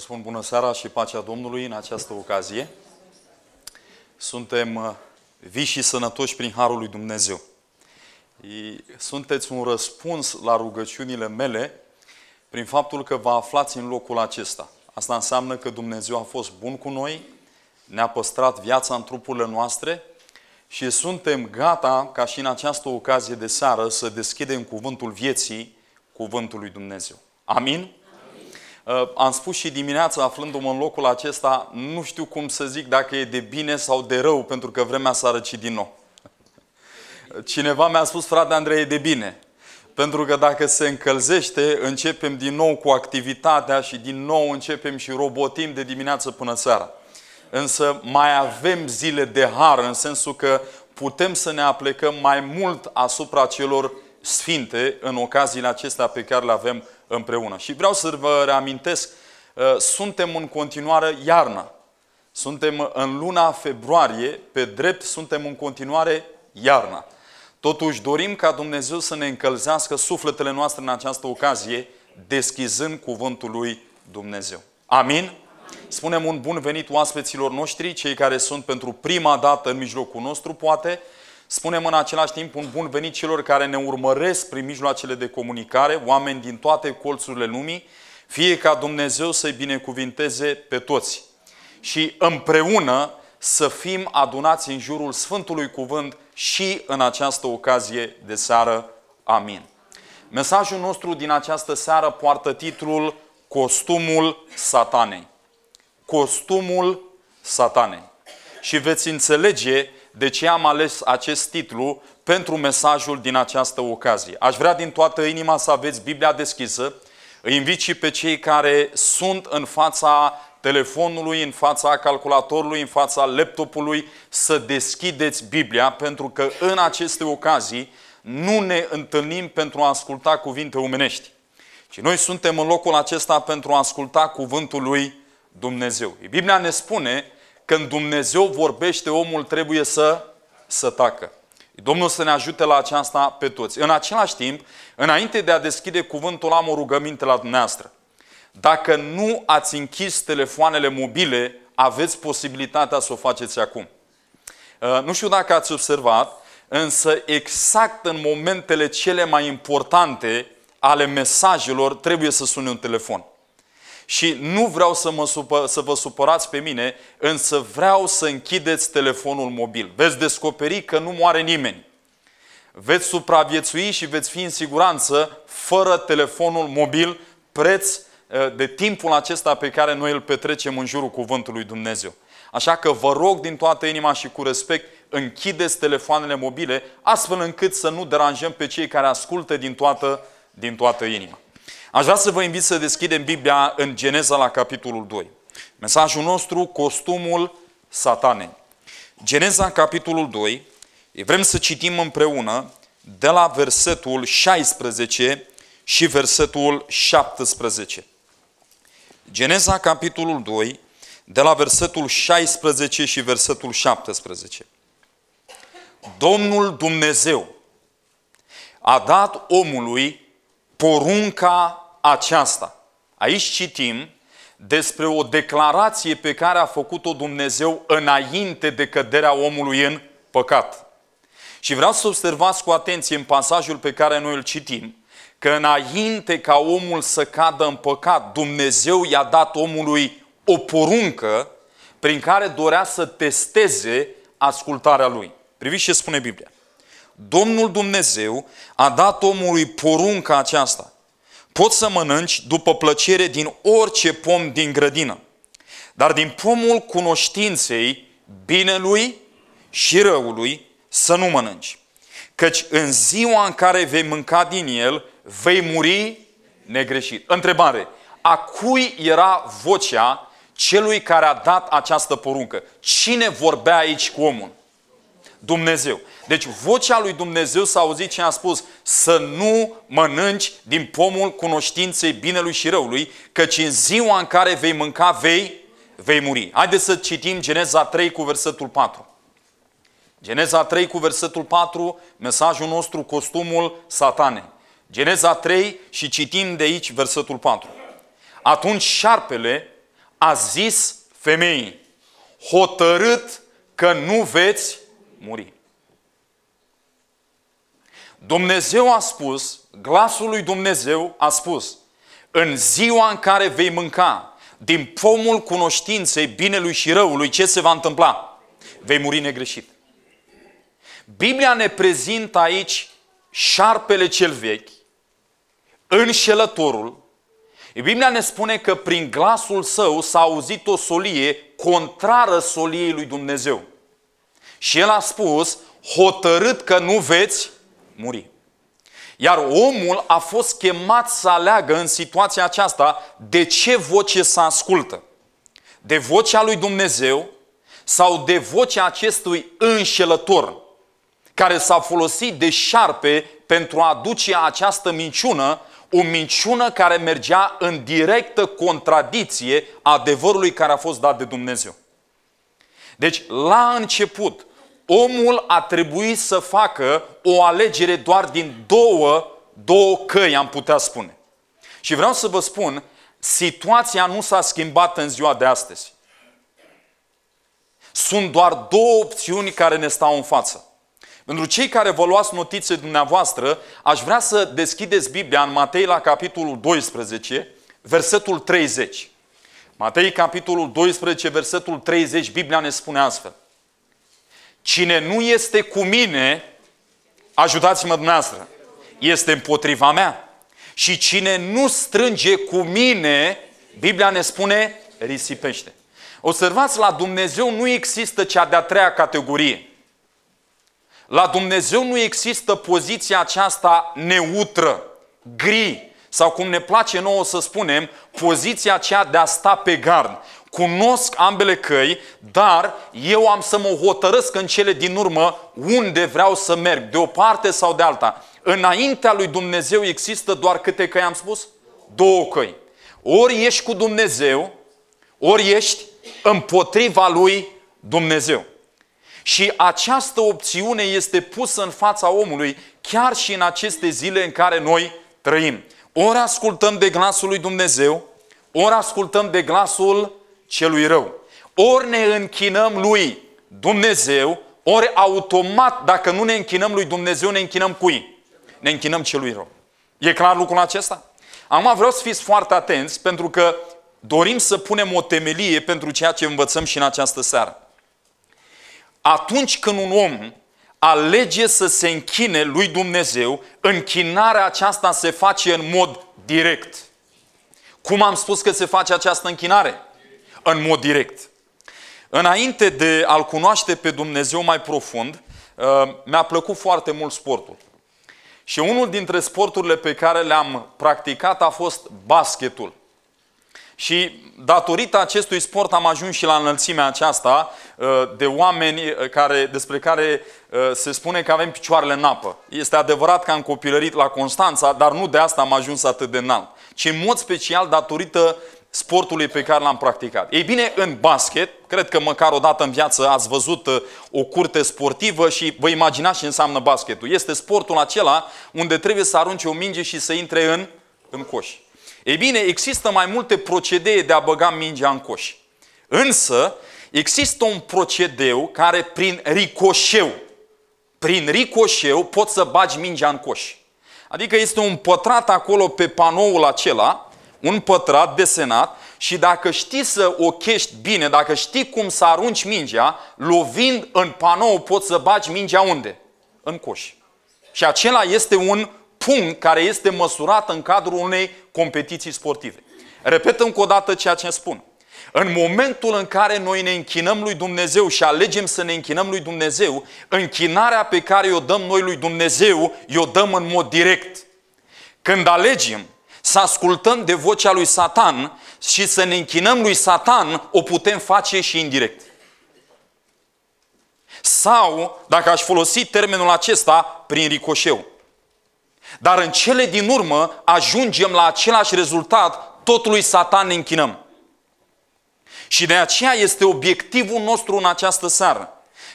spun bună seara și pacea Domnului în această ocazie. Suntem uh, vii și sănătoși prin Harul lui Dumnezeu. Sunteți un răspuns la rugăciunile mele prin faptul că vă aflați în locul acesta. Asta înseamnă că Dumnezeu a fost bun cu noi, ne-a păstrat viața în trupurile noastre și suntem gata ca și în această ocazie de seară să deschidem cuvântul vieții, cuvântului Dumnezeu. Dumnezeu. Amin? Uh, am spus și dimineața, aflându-mă în locul acesta, nu știu cum să zic dacă e de bine sau de rău, pentru că vremea s-a răcit din nou. Cineva mi-a spus, frate Andrei, e de bine. Pentru că dacă se încălzește, începem din nou cu activitatea și din nou începem și robotim de dimineață până seara. Însă mai avem zile de har, în sensul că putem să ne aplecăm mai mult asupra celor sfinte în ocaziile acestea pe care le avem împreună. Și vreau să vă reamintesc, uh, suntem în continuare iarna. Suntem în luna februarie, pe drept suntem în continuare iarna. Totuși dorim ca Dumnezeu să ne încălzească sufletele noastre în această ocazie, deschizând cuvântul lui Dumnezeu. Amin? Spunem un bun venit oaspeților noștri, cei care sunt pentru prima dată în mijlocul nostru, poate, Spunem în același timp un bun venit celor care ne urmăresc prin mijloacele de comunicare, oameni din toate colțurile lumii, fie ca Dumnezeu să-i binecuvinteze pe toți. Și împreună să fim adunați în jurul Sfântului Cuvânt și în această ocazie de seară. Amin. Mesajul nostru din această seară poartă titlul Costumul satanei. Costumul satanei. Și veți înțelege de ce am ales acest titlu pentru mesajul din această ocazie. Aș vrea din toată inima să aveți Biblia deschisă. Îi invit și pe cei care sunt în fața telefonului, în fața calculatorului, în fața laptopului, să deschideți Biblia, pentru că în aceste ocazii nu ne întâlnim pentru a asculta cuvinte umenești, Și noi suntem în locul acesta pentru a asculta cuvântul lui Dumnezeu. Biblia ne spune când Dumnezeu vorbește, omul trebuie să, să tacă. Domnul să ne ajute la aceasta pe toți. În același timp, înainte de a deschide cuvântul, am o rugăminte la dumneavoastră. Dacă nu ați închis telefoanele mobile, aveți posibilitatea să o faceți acum. Uh, nu știu dacă ați observat, însă exact în momentele cele mai importante ale mesajelor trebuie să sune un telefon și nu vreau să, mă supă, să vă supărați pe mine, însă vreau să închideți telefonul mobil. Veți descoperi că nu moare nimeni. Veți supraviețui și veți fi în siguranță fără telefonul mobil, preț eh, de timpul acesta pe care noi îl petrecem în jurul Cuvântului Dumnezeu. Așa că vă rog din toată inima și cu respect, închideți telefoanele mobile, astfel încât să nu deranjăm pe cei care ascultă din toată, din toată inima. Aș vrea să vă invit să deschidem Biblia în Geneza la capitolul 2. Mesajul nostru, costumul satanei. Geneza, capitolul 2, vrem să citim împreună de la versetul 16 și versetul 17. Geneza, capitolul 2, de la versetul 16 și versetul 17. Domnul Dumnezeu a dat omului porunca aceasta. Aici citim despre o declarație pe care a făcut-o Dumnezeu înainte de căderea omului în păcat. Și vreau să observați cu atenție în pasajul pe care noi îl citim, că înainte ca omul să cadă în păcat, Dumnezeu i-a dat omului o poruncă prin care dorea să testeze ascultarea lui. Priviți ce spune Biblia. Domnul Dumnezeu a dat omului porunca aceasta. Poți să mănânci după plăcere din orice pom din grădină, dar din pomul cunoștinței binelui și răului să nu mănânci. Căci în ziua în care vei mânca din el, vei muri negreșit. Întrebare. A cui era vocea celui care a dat această poruncă? Cine vorbea aici cu omul? Dumnezeu. Deci vocea lui Dumnezeu s-a auzit și a spus să nu mănânci din pomul cunoștinței binelui și răului, căci în ziua în care vei mânca vei, vei muri. Haideți să citim Geneza 3 cu versetul 4. Geneza 3 cu versetul 4, mesajul nostru, costumul satane. Geneza 3 și citim de aici versetul 4. Atunci șarpele a zis femeii, hotărât că nu veți muri. Dumnezeu a spus, glasul lui Dumnezeu a spus, în ziua în care vei mânca din pomul cunoștinței binelui și răului, ce se va întâmpla? Vei muri negreșit. Biblia ne prezintă aici șarpele cel vechi, înșelătorul. Biblia ne spune că prin glasul său s-a auzit o solie contrară soliei lui Dumnezeu. Și el a spus, hotărât că nu veți muri. Iar omul a fost chemat să aleagă în situația aceasta de ce voce să ascultă. De vocea lui Dumnezeu sau de vocea acestui înșelător care s-a folosit de șarpe pentru a aduce această minciună, o minciună care mergea în directă contradicție a adevărului care a fost dat de Dumnezeu. Deci, la început, omul a trebuit să facă o alegere doar din două, două căi, am putea spune. Și vreau să vă spun, situația nu s-a schimbat în ziua de astăzi. Sunt doar două opțiuni care ne stau în față. Pentru cei care vă luați notițe dumneavoastră, aș vrea să deschideți Biblia în Matei la capitolul 12, versetul 30. Matei capitolul 12, versetul 30, Biblia ne spune astfel. Cine nu este cu mine, ajutați-mă dumneavoastră, este împotriva mea. Și cine nu strânge cu mine, Biblia ne spune, risipește. Observați, la Dumnezeu nu există cea de-a treia categorie. La Dumnezeu nu există poziția aceasta neutră, gri, sau cum ne place nouă să spunem, poziția aceea de a sta pe gard. Cunosc ambele căi, dar eu am să mă hotărăsc în cele din urmă unde vreau să merg, de o parte sau de alta. Înaintea lui Dumnezeu există doar câte căi am spus? Două căi. Ori ești cu Dumnezeu, ori ești împotriva lui Dumnezeu. Și această opțiune este pusă în fața omului chiar și în aceste zile în care noi trăim. Ori ascultăm de glasul lui Dumnezeu, ori ascultăm de glasul celui rău. Ori ne închinăm lui Dumnezeu, ori automat, dacă nu ne închinăm lui Dumnezeu, ne închinăm cui? Ne închinăm celui rău. E clar lucrul acesta? Acum vreau să fiți foarte atenți, pentru că dorim să punem o temelie pentru ceea ce învățăm și în această seară. Atunci când un om alege să se închine lui Dumnezeu, închinarea aceasta se face în mod direct. Cum am spus că se face această închinare? în mod direct. Înainte de a-L cunoaște pe Dumnezeu mai profund, uh, mi-a plăcut foarte mult sportul. Și unul dintre sporturile pe care le-am practicat a fost basketul. Și datorită acestui sport am ajuns și la înălțimea aceasta uh, de oameni uh, care, despre care se spune că avem picioarele în apă. Este adevărat că am copilărit la Constanța, dar nu de asta am ajuns atât de înalt, ci în mod special datorită sportului pe care l-am practicat. Ei bine, în basket, cred că măcar o dată în viață ați văzut uh, o curte sportivă și vă imaginați ce înseamnă basketul. Este sportul acela unde trebuie să arunce o minge și să intre în, în coș. Ei bine, există mai multe procedee de a băga mingea în coș. Însă, există un procedeu care prin ricoșeu, prin ricoșeu poți să bagi mingea în coș. Adică este un pătrat acolo pe panoul acela, un pătrat desenat și dacă știi să o chești bine, dacă știi cum să arunci mingea, lovind în panou poți să bagi mingea unde? În coș. Și acela este un punct care este măsurat în cadrul unei competiții sportive. Repet încă o dată ceea ce spun. În momentul în care noi ne închinăm lui Dumnezeu și alegem să ne închinăm lui Dumnezeu, închinarea pe care o dăm noi lui Dumnezeu, o dăm în mod direct. Când alegem să ascultăm de vocea lui Satan și să ne închinăm lui Satan, o putem face și indirect. Sau, dacă aș folosi termenul acesta, prin ricoșeu. Dar în cele din urmă ajungem la același rezultat, tot lui Satan ne închinăm. Și de aceea este obiectivul nostru în această seară,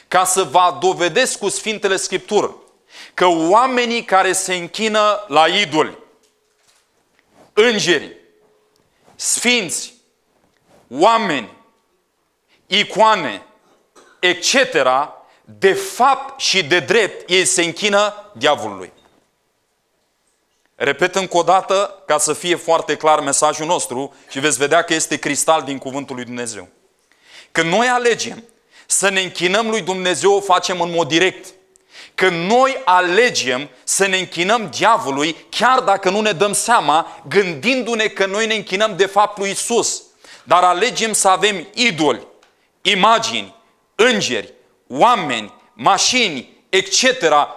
ca să vă dovedesc cu Sfintele Scripturi că oamenii care se închină la idoli, îngeri, sfinți, oameni, icoane, etc., de fapt și de drept ei se închină diavolului. Repet încă o dată ca să fie foarte clar mesajul nostru și veți vedea că este cristal din cuvântul lui Dumnezeu. Când noi alegem să ne închinăm lui Dumnezeu, o facem în mod direct. Că noi alegem să ne închinăm diavolului, chiar dacă nu ne dăm seama, gândindu-ne că noi ne închinăm de fapt lui Isus. Dar alegem să avem idoli, imagini, îngeri, oameni, mașini, etc.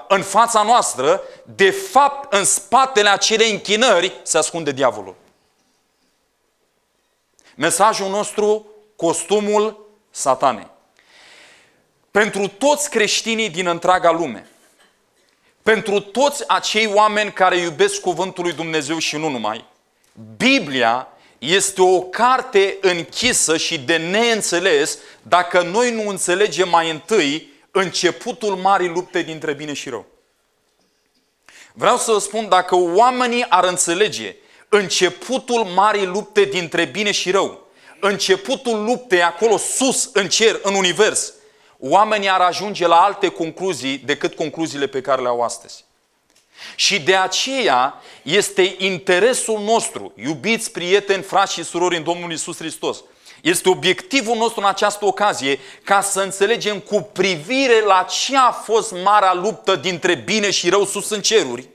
în fața noastră, de fapt în spatele acelei închinări se ascunde diavolul. Mesajul nostru, costumul satanei pentru toți creștinii din întreaga lume. Pentru toți acei oameni care iubesc Cuvântul lui Dumnezeu și nu numai, Biblia este o carte închisă și de neînțeles dacă noi nu înțelegem mai întâi începutul marii lupte dintre bine și rău. Vreau să vă spun, dacă oamenii ar înțelege începutul marii lupte dintre bine și rău, începutul luptei acolo sus, în cer, în univers, oamenii ar ajunge la alte concluzii decât concluziile pe care le au astăzi. Și de aceea este interesul nostru, iubiți prieteni, frați și surori în Domnul Isus Hristos, este obiectivul nostru în această ocazie ca să înțelegem cu privire la ce a fost marea luptă dintre bine și rău sus în ceruri,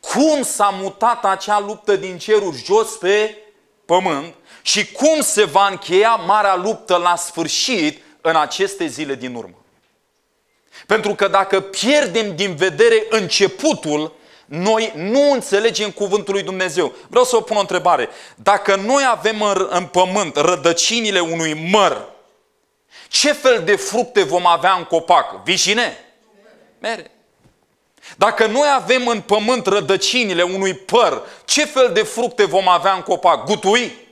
cum s-a mutat acea luptă din ceruri jos pe pământ și cum se va încheia marea luptă la sfârșit în aceste zile din urmă. Pentru că dacă pierdem din vedere începutul, noi nu înțelegem cuvântul lui Dumnezeu. Vreau să vă pun o întrebare. Dacă noi avem în, în pământ rădăcinile unui măr, ce fel de fructe vom avea în copac? Vișine? Mere. Dacă noi avem în pământ rădăcinile unui păr, ce fel de fructe vom avea în copac? Gutui?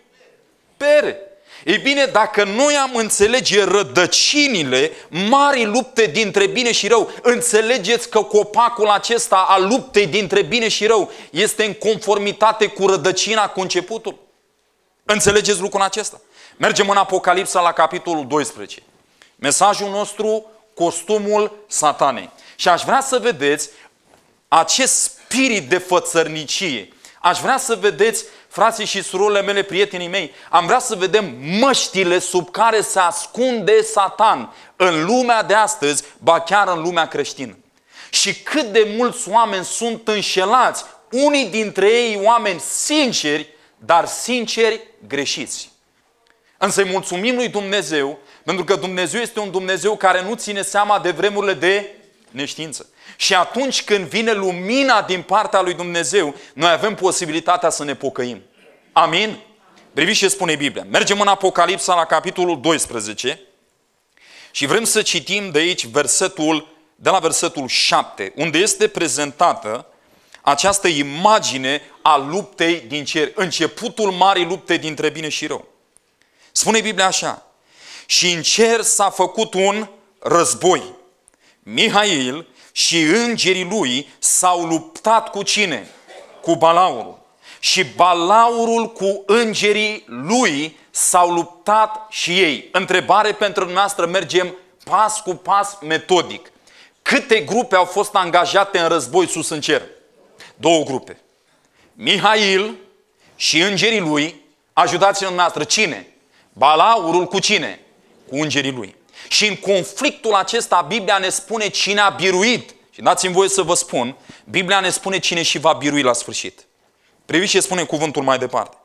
Pere. Ei bine, dacă noi am înțelege rădăcinile mari lupte dintre bine și rău, înțelegeți că copacul acesta a luptei dintre bine și rău este în conformitate cu rădăcina, cu începutul. Înțelegeți lucrul acesta? Mergem în Apocalipsa la capitolul 12. Mesajul nostru, costumul satanei. Și aș vrea să vedeți acest spirit de fățărnicie. Aș vrea să vedeți frații și surorile mele, prietenii mei, am vrea să vedem măștile sub care se ascunde Satan în lumea de astăzi, ba chiar în lumea creștină. Și cât de mulți oameni sunt înșelați, unii dintre ei oameni sinceri, dar sinceri greșiți. Însă îi mulțumim lui Dumnezeu, pentru că Dumnezeu este un Dumnezeu care nu ține seama de vremurile de neștiință. Și atunci când vine lumina din partea lui Dumnezeu, noi avem posibilitatea să ne pocăim. Amin? Priviți ce spune Biblia. Mergem în Apocalipsa la capitolul 12 și vrem să citim de aici versetul, de la versetul 7, unde este prezentată această imagine a luptei din cer, începutul marii lupte dintre bine și rău. Spune Biblia așa, și în cer s-a făcut un război. Mihail și îngerii lui s-au luptat cu cine? Cu Balaurul. Și Balaurul cu îngerii lui s-au luptat și ei. Întrebare pentru noastră, mergem pas cu pas metodic. Câte grupe au fost angajate în război sus în cer? Două grupe. Mihail și îngerii lui, ajutați-ne noastră, cine? Balaurul cu cine? Cu îngerii lui. Și în conflictul acesta Biblia ne spune cine a biruit. Și dați-mi voie să vă spun, Biblia ne spune cine și va birui la sfârșit. Priviți ce spune cuvântul mai departe.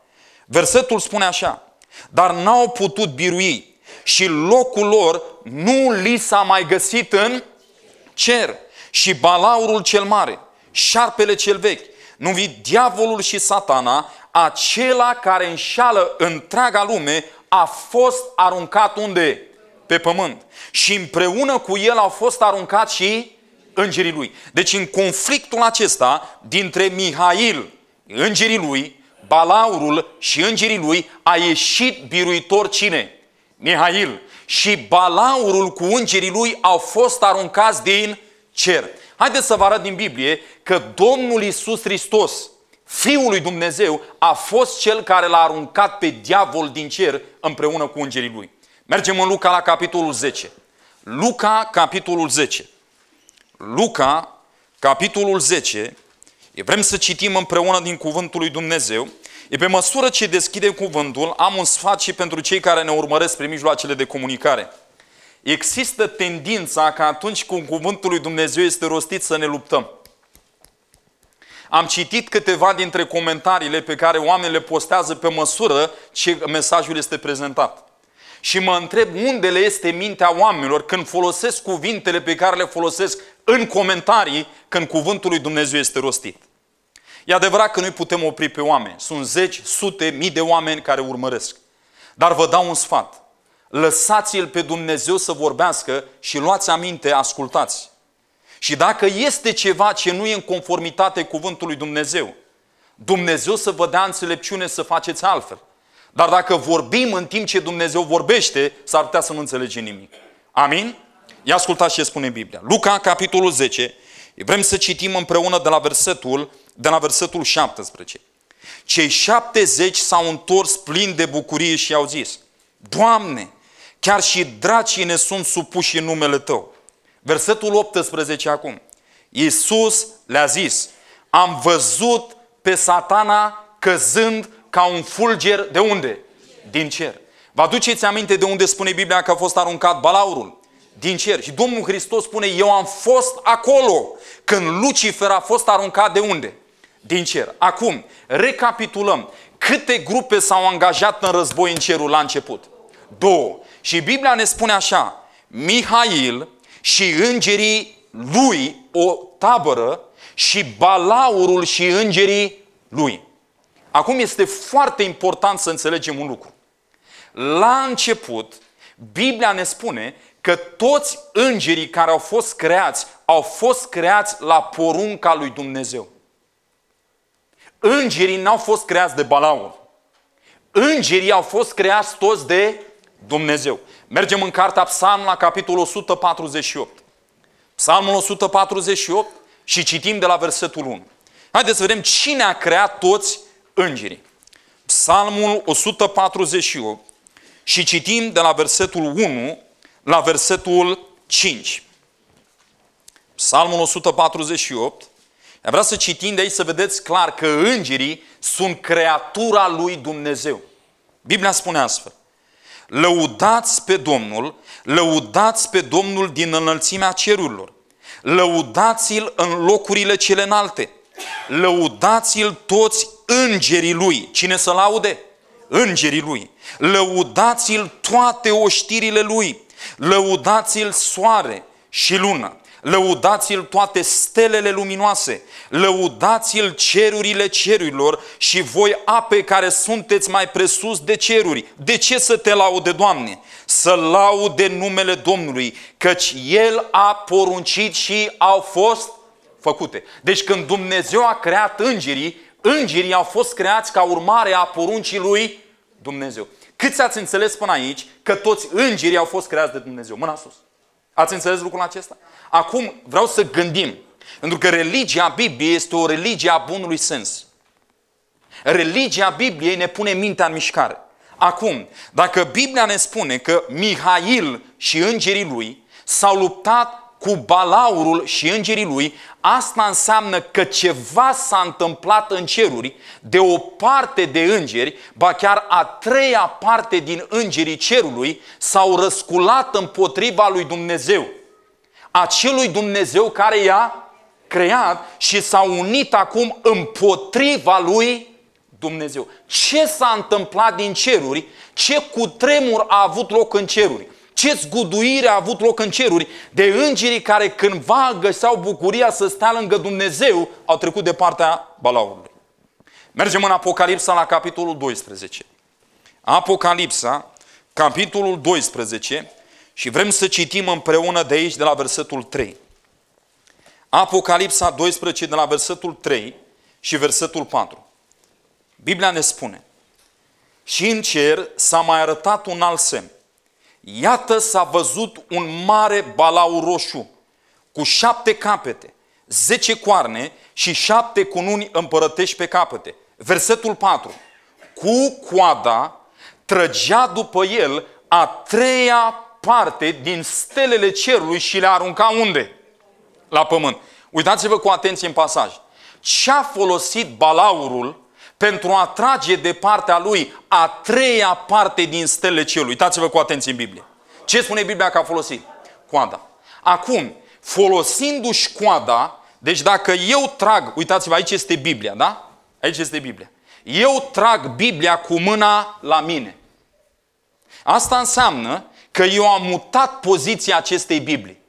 Versetul spune așa, dar n-au putut birui și locul lor nu li s-a mai găsit în cer. Și balaurul cel mare, șarpele cel vechi, numit diavolul și satana, acela care înșală întreaga lume, a fost aruncat unde? pe pământ. Și împreună cu el au fost aruncat și îngerii lui. Deci în conflictul acesta dintre Mihail, îngerii lui, Balaurul și îngerii lui, a ieșit biruitor cine? Mihail. Și Balaurul cu îngerii lui au fost aruncați din cer. Haideți să vă arăt din Biblie că Domnul Isus Hristos, Fiul lui Dumnezeu, a fost cel care l-a aruncat pe diavol din cer împreună cu îngerii lui. Mergem în Luca la capitolul 10. Luca, capitolul 10. Luca, capitolul 10. Vrem să citim împreună din Cuvântul lui Dumnezeu. E pe măsură ce deschidem cuvântul, am un sfat și pentru cei care ne urmăresc prin mijloacele de comunicare. Există tendința că atunci când cuvântul lui Dumnezeu este rostit să ne luptăm. Am citit câteva dintre comentariile pe care oamenii le postează pe măsură ce mesajul este prezentat și mă întreb unde le este mintea oamenilor când folosesc cuvintele pe care le folosesc în comentarii când cuvântul lui Dumnezeu este rostit. E adevărat că noi putem opri pe oameni. Sunt zeci, sute, mii de oameni care urmăresc. Dar vă dau un sfat. Lăsați-l pe Dumnezeu să vorbească și luați aminte, ascultați. Și dacă este ceva ce nu e în conformitate cuvântului Dumnezeu, Dumnezeu să vă dea înțelepciune să faceți altfel. Dar dacă vorbim în timp ce Dumnezeu vorbește, s-ar putea să nu înțelege nimic. Amin? Ia ascultați ce spune Biblia. Luca, capitolul 10, vrem să citim împreună de la versetul, de la versetul 17. Cei 70 s-au întors plini de bucurie și au zis, Doamne, chiar și dracii ne sunt supuși în numele Tău. Versetul 18 acum. Iisus le-a zis, am văzut pe satana căzând ca un fulger de unde? Din cer. Vă aduceți aminte de unde spune Biblia că a fost aruncat balaurul? Din cer. Și Domnul Hristos spune, eu am fost acolo când Lucifer a fost aruncat de unde? Din cer. Acum, recapitulăm. Câte grupe s-au angajat în război în cerul la început? Două. Și Biblia ne spune așa, Mihail și îngerii lui o tabără și balaurul și îngerii lui. Acum este foarte important să înțelegem un lucru. La început, Biblia ne spune că toți îngerii care au fost creați, au fost creați la porunca lui Dumnezeu. Îngerii n-au fost creați de Balaur. Îngerii au fost creați toți de Dumnezeu. Mergem în cartea Psalm la capitolul 148. Psalmul 148 și citim de la versetul 1. Haideți să vedem cine a creat toți îngerii. Psalmul 141 și citim de la versetul 1 la versetul 5. Psalmul 148. Vreau să citim de aici să vedeți clar că îngerii sunt creatura lui Dumnezeu. Biblia spune astfel. Lăudați pe Domnul, lăudați pe Domnul din înălțimea cerurilor. Lăudați-l în locurile cele înalte. Lăudați-l toți îngerii lui. Cine să laude? Îngerii lui. Lăudați-l toate oștirile lui. Lăudați-l soare și lună. Lăudați-l toate stelele luminoase. Lăudați-l cerurile cerurilor și voi ape care sunteți mai presus de ceruri. De ce să te laude, Doamne? Să laude numele Domnului, căci El a poruncit și au fost făcute. Deci când Dumnezeu a creat îngerii, Îngerii au fost creați ca urmare a poruncii lui Dumnezeu. Cât ați înțeles până aici că toți îngerii au fost creați de Dumnezeu? Mâna sus. Ați înțeles lucrul acesta? Acum vreau să gândim. Pentru că religia Bibliei este o religie a bunului sens. Religia Bibliei ne pune mintea în mișcare. Acum, dacă Biblia ne spune că Mihail și îngerii lui s-au luptat cu balaurul și îngerii lui, asta înseamnă că ceva s-a întâmplat în ceruri, de o parte de îngeri, ba chiar a treia parte din îngerii cerului, s-au răsculat împotriva lui Dumnezeu. Acelui Dumnezeu care i-a creat și s-au unit acum împotriva lui Dumnezeu. Ce s-a întâmplat din ceruri? Ce cutremur a avut loc în ceruri? ce zguduire a avut loc în ceruri de îngerii care cândva găseau bucuria să stea lângă Dumnezeu, au trecut de partea balaurului. Mergem în Apocalipsa la capitolul 12. Apocalipsa, capitolul 12 și vrem să citim împreună de aici de la versetul 3. Apocalipsa 12 de la versetul 3 și versetul 4. Biblia ne spune, și în cer s-a mai arătat un alt semn, Iată s-a văzut un mare balaur roșu cu șapte capete, zece coarne și șapte cununi împărătești pe capete. Versetul 4. Cu coada trăgea după el a treia parte din stelele cerului și le arunca unde? La pământ. Uitați-vă cu atenție în pasaj. Ce a folosit balaurul pentru a trage de partea lui a treia parte din stele cerului. Uitați-vă cu atenție în Biblie. Ce spune Biblia că a folosit? Coada. Acum, folosindu-și coada, deci dacă eu trag, uitați-vă, aici este Biblia, da? Aici este Biblia. Eu trag Biblia cu mâna la mine. Asta înseamnă că eu am mutat poziția acestei Biblii.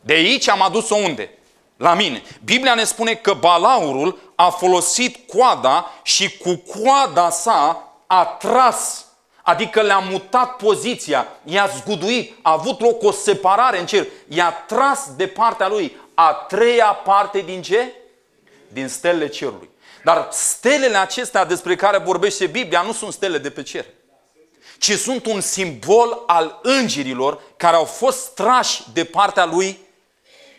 De aici am adus-o unde? la mine. Biblia ne spune că balaurul a folosit coada și cu coada sa a tras Adică le-a mutat poziția, i-a zguduit, a avut loc o separare în cer, i-a tras de partea lui a treia parte din ce? Din stelele cerului. Dar stelele acestea despre care vorbește Biblia nu sunt stele de pe cer, ci sunt un simbol al îngerilor care au fost trași de partea lui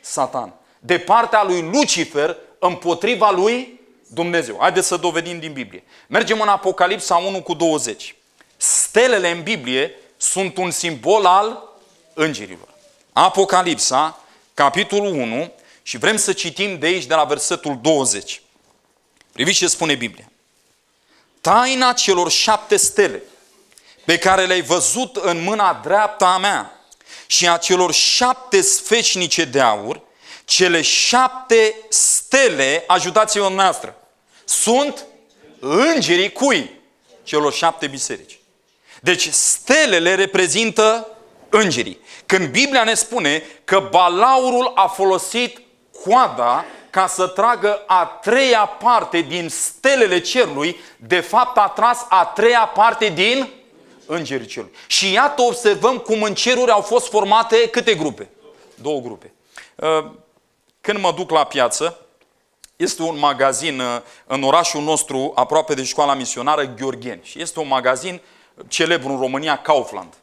Satan de partea lui Lucifer împotriva lui Dumnezeu. Haideți să dovedim din Biblie. Mergem în Apocalipsa 1 cu 20. Stelele în Biblie sunt un simbol al îngerilor. Apocalipsa, capitolul 1, și vrem să citim de aici, de la versetul 20. Priviți ce spune Biblia. Taina celor șapte stele pe care le-ai văzut în mâna dreapta a mea și a celor șapte sfeșnice de aur cele șapte stele, ajutați-vă noastră, sunt îngerii cui? Celor șapte biserici. Deci stelele reprezintă îngerii. Când Biblia ne spune că balaurul a folosit coada ca să tragă a treia parte din stelele cerului, de fapt a tras a treia parte din îngerii cerului. Și iată observăm cum în ceruri au fost formate câte grupe? Două grupe. Uh, când mă duc la piață, este un magazin uh, în orașul nostru, aproape de școala misionară, Gheorgheni. Și este un magazin celebru în România, Kaufland.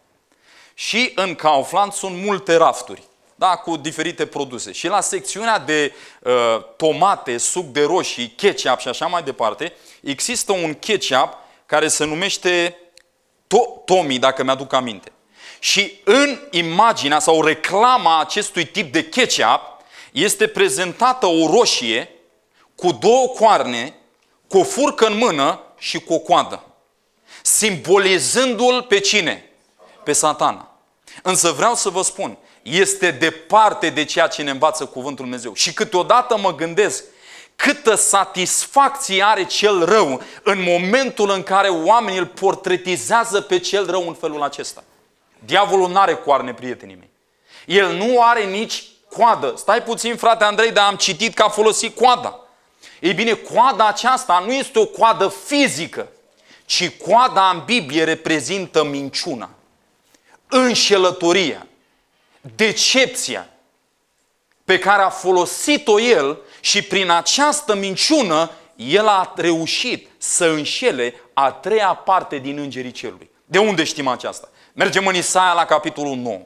Și în Kaufland sunt multe rafturi, da, cu diferite produse. Și la secțiunea de uh, tomate, suc de roșii, ketchup și așa mai departe, există un ketchup care se numește to- Tommy, dacă mi-aduc aminte. Și în imaginea sau reclama acestui tip de ketchup, este prezentată o roșie cu două coarne, cu o furcă în mână și cu o coadă. Simbolizându-l pe cine? Pe satana. Însă vreau să vă spun, este departe de ceea ce ne învață Cuvântul Dumnezeu. Și câteodată mă gândesc câtă satisfacție are cel rău în momentul în care oamenii îl portretizează pe cel rău în felul acesta. Diavolul nu are coarne, prietenii mei. El nu are nici coadă. Stai puțin, frate Andrei, dar am citit că a folosit coada. Ei bine, coada aceasta nu este o coadă fizică, ci coada în Biblie reprezintă minciuna, înșelătoria, decepția pe care a folosit-o el și prin această minciună el a reușit să înșele a treia parte din îngerii cerului. De unde știm aceasta? Mergem în Isaia la capitolul 9.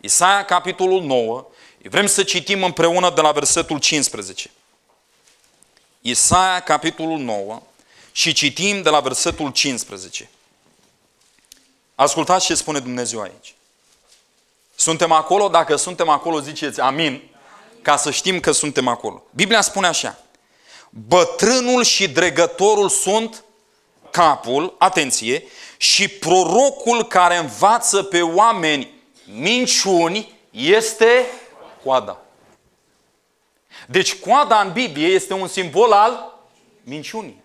Isaia capitolul 9 Vrem să citim împreună de la versetul 15. Isaia, capitolul 9, și citim de la versetul 15. Ascultați ce spune Dumnezeu aici. Suntem acolo? Dacă suntem acolo, ziceți amin, ca să știm că suntem acolo. Biblia spune așa. Bătrânul și dregătorul sunt capul, atenție, și prorocul care învață pe oameni minciuni este coada. Deci coada în Biblie este un simbol al minciunii,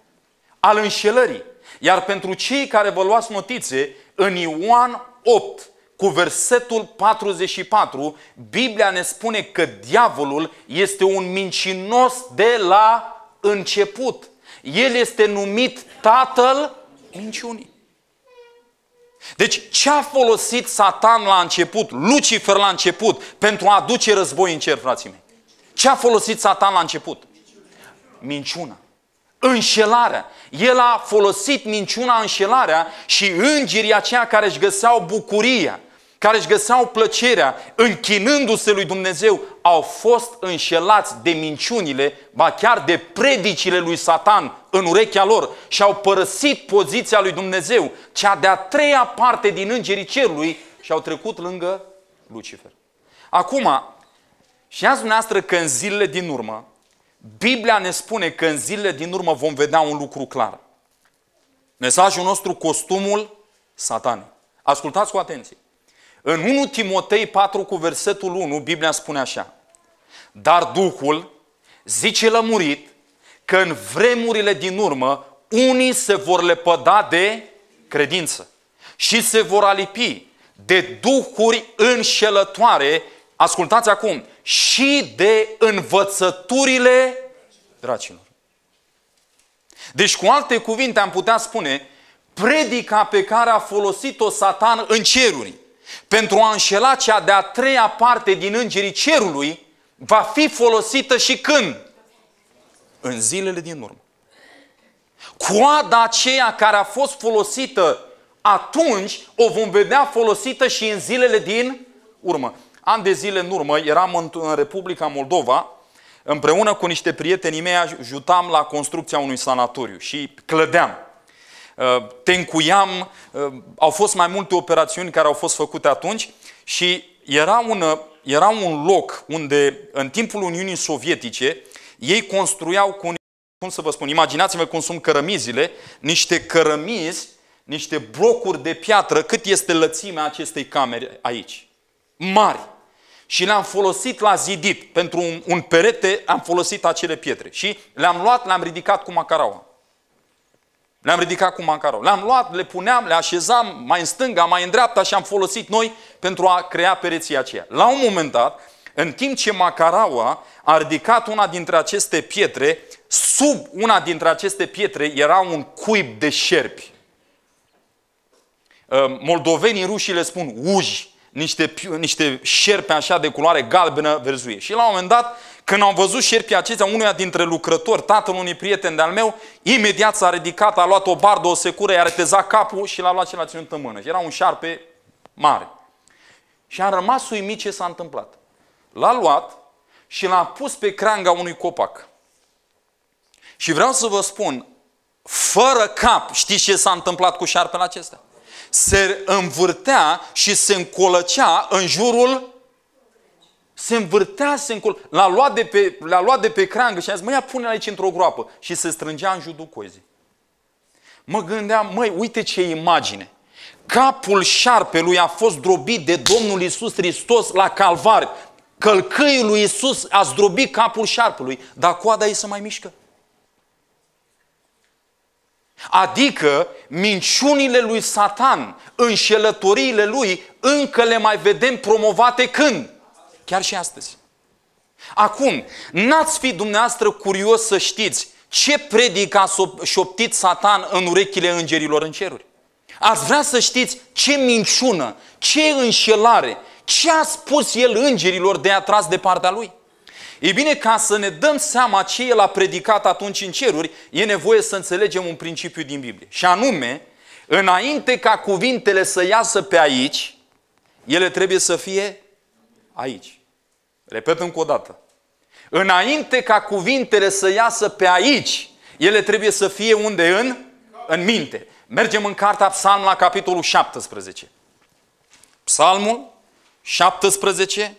al înșelării. Iar pentru cei care vă luați notițe, în Ioan 8, cu versetul 44, Biblia ne spune că diavolul este un mincinos de la început. El este numit tatăl minciunii. Deci ce a folosit Satan la început, Lucifer la început, pentru a aduce război în cer, frații mei? Ce a folosit Satan la început? Minciuna. Înșelarea. El a folosit minciuna, înșelarea și îngerii aceia care își găseau bucuria care își găseau plăcerea închinându-se lui Dumnezeu, au fost înșelați de minciunile, ba chiar de predicile lui Satan în urechea lor și au părăsit poziția lui Dumnezeu, cea de-a treia parte din îngerii cerului și au trecut lângă Lucifer. Acum, azi dumneavoastră că în zilele din urmă, Biblia ne spune că în zilele din urmă vom vedea un lucru clar. Mesajul nostru, costumul satanic. Ascultați cu atenție. În 1 Timotei 4 cu versetul 1, Biblia spune așa. Dar Duhul zice lămurit că în vremurile din urmă unii se vor lepăda de credință și se vor alipi de duhuri înșelătoare, ascultați acum, și de învățăturile dracilor. Deci cu alte cuvinte am putea spune, predica pe care a folosit-o satan în ceruri pentru a înșela cea de-a treia parte din îngerii cerului, va fi folosită și când? În zilele din urmă. Coada aceea care a fost folosită atunci, o vom vedea folosită și în zilele din urmă. An de zile în urmă eram în Republica Moldova, împreună cu niște prietenii mei ajutam la construcția unui sanatoriu și clădeam. Uh, te încuiam, uh, au fost mai multe operațiuni care au fost făcute atunci și era un, uh, era un loc unde în timpul Uniunii Sovietice ei construiau cu, cum să vă spun, imaginați-vă cum sunt cărămizile, niște cărămizi, niște blocuri de piatră, cât este lățimea acestei camere aici. Mari și le-am folosit la zidit. Pentru un, un perete am folosit acele pietre. Și le-am luat, le-am ridicat cu macaraua. Le-am ridicat cu mancarou. Le-am luat, le puneam, le așezam mai în stânga, mai în dreapta și am folosit noi pentru a crea pereții aceea. La un moment dat, în timp ce Macaraua a ridicat una dintre aceste pietre, sub una dintre aceste pietre era un cuib de șerpi. Ă, moldovenii rușii le spun uji, niște, niște șerpe așa de culoare galbenă verzuie. Și la un moment dat când au văzut șerpii aceția, unul dintre lucrători, tatăl unui prieten de-al meu, imediat s-a ridicat, a luat o bardă, o secură, i-a retezat capul și l-a luat și l-a ținut în mână. era un șarpe mare. Și a rămas uimit ce s-a întâmplat. L-a luat și l-a pus pe cranga unui copac. Și vreau să vă spun, fără cap, știți ce s-a întâmplat cu șarpele acesta? Se învârtea și se încolăcea în jurul se învârtea, în col. L-a luat de pe, l-a luat de pe crangă și a zis, mă ia pune aici într-o groapă. Și se strângea în judul cozii. Mă gândeam, măi, uite ce imagine. Capul șarpelui a fost drobit de Domnul Isus Hristos la calvar. Călcâiul lui Isus a zdrobit capul șarpelui, dar coada ei se mai mișcă. Adică minciunile lui Satan, înșelătoriile lui, încă le mai vedem promovate când? Chiar și astăzi. Acum, n-ați fi dumneavoastră curios să știți ce predica șoptit satan în urechile îngerilor în ceruri. Ați vrea să știți ce minciună, ce înșelare, ce a spus el îngerilor de a de partea lui. E bine, ca să ne dăm seama ce el a predicat atunci în ceruri, e nevoie să înțelegem un principiu din Biblie. Și anume, înainte ca cuvintele să iasă pe aici, ele trebuie să fie aici. Repet încă o dată. Înainte ca cuvintele să iasă pe aici, ele trebuie să fie unde în? În minte. Mergem în cartea Psalm la capitolul 17. Psalmul 17,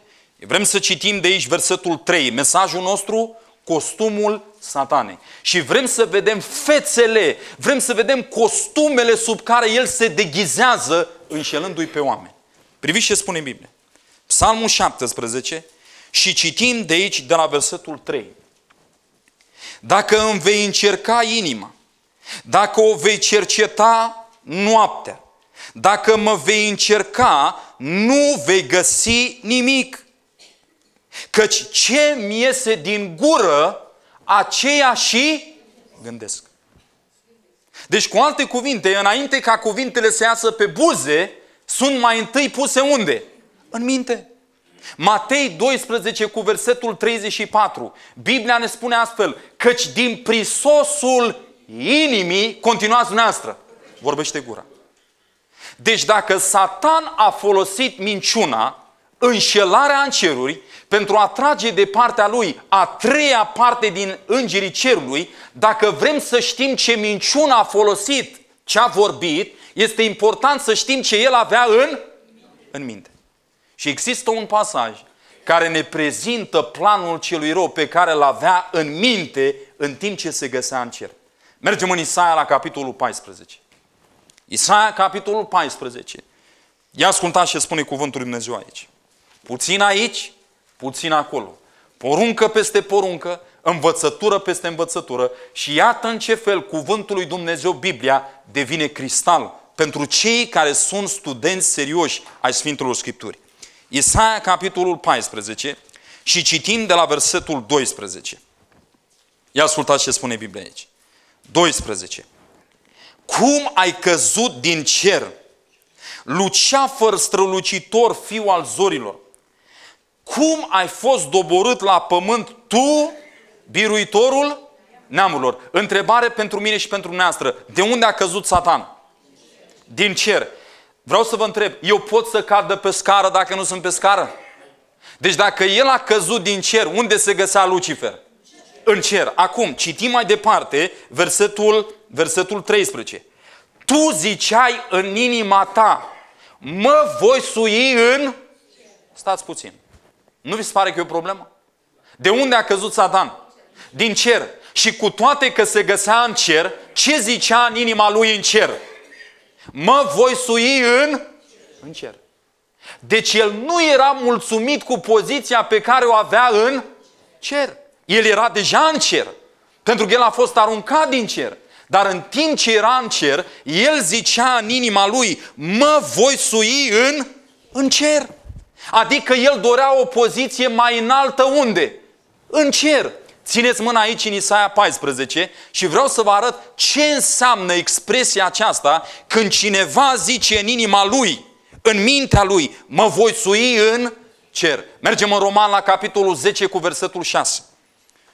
vrem să citim de aici versetul 3, mesajul nostru, costumul satanei. Și vrem să vedem fețele, vrem să vedem costumele sub care el se deghizează înșelându-i pe oameni. Priviți ce spune Biblia. Psalmul 17, și citim de aici, de la versetul 3. Dacă îmi vei încerca inima, dacă o vei cerceta noaptea, dacă mă vei încerca, nu vei găsi nimic. Căci ce mi iese din gură, aceea și gândesc. Deci cu alte cuvinte, înainte ca cuvintele să iasă pe buze, sunt mai întâi puse unde? În minte. Matei 12 cu versetul 34. Biblia ne spune astfel, căci din prisosul inimii, continuați dumneavoastră, vorbește gura. Deci dacă Satan a folosit minciuna, înșelarea în ceruri, pentru a trage de partea lui a treia parte din îngerii cerului, dacă vrem să știm ce minciună a folosit, ce a vorbit, este important să știm ce el avea în, în minte. Și există un pasaj care ne prezintă planul celui rău pe care îl avea în minte în timp ce se găsea în cer. Mergem în Isaia la capitolul 14. Isaia, capitolul 14. Ia ascultați ce spune cuvântul Lui Dumnezeu aici. Puțin aici, puțin acolo. Poruncă peste poruncă, învățătură peste învățătură și iată în ce fel cuvântul lui Dumnezeu, Biblia, devine cristal pentru cei care sunt studenți serioși ai Sfintelor Scripturii. Isaia, capitolul 14, și citim de la versetul 12. Ia ascultați ce spune Biblia aici. 12. Cum ai căzut din cer, luceafăr strălucitor, fiu al zorilor? Cum ai fost doborât la pământ tu, biruitorul neamurilor? Întrebare pentru mine și pentru noastră. De unde a căzut satan? Din cer. Vreau să vă întreb, eu pot să cad de pe scară dacă nu sunt pe scară? Deci dacă el a căzut din cer, unde se găsea Lucifer? În cer. Acum, citim mai departe versetul, versetul 13. Tu ziceai în inima ta, mă voi sui în... Stați puțin. Nu vi se pare că e o problemă? De unde a căzut Satan? Din cer. Și cu toate că se găsea în cer, ce zicea în inima lui în cer? Mă voi sui în, în cer. Deci el nu era mulțumit cu poziția pe care o avea în cer. El era deja în cer. Pentru că el a fost aruncat din cer. Dar în timp ce era în cer, el zicea în inima lui, mă voi sui în, în cer. Adică el dorea o poziție mai înaltă unde? În cer. Țineți mâna aici în Isaia 14 și vreau să vă arăt ce înseamnă expresia aceasta când cineva zice în inima lui, în mintea lui, mă voi sui în cer. Mergem în Roman la capitolul 10 cu versetul 6.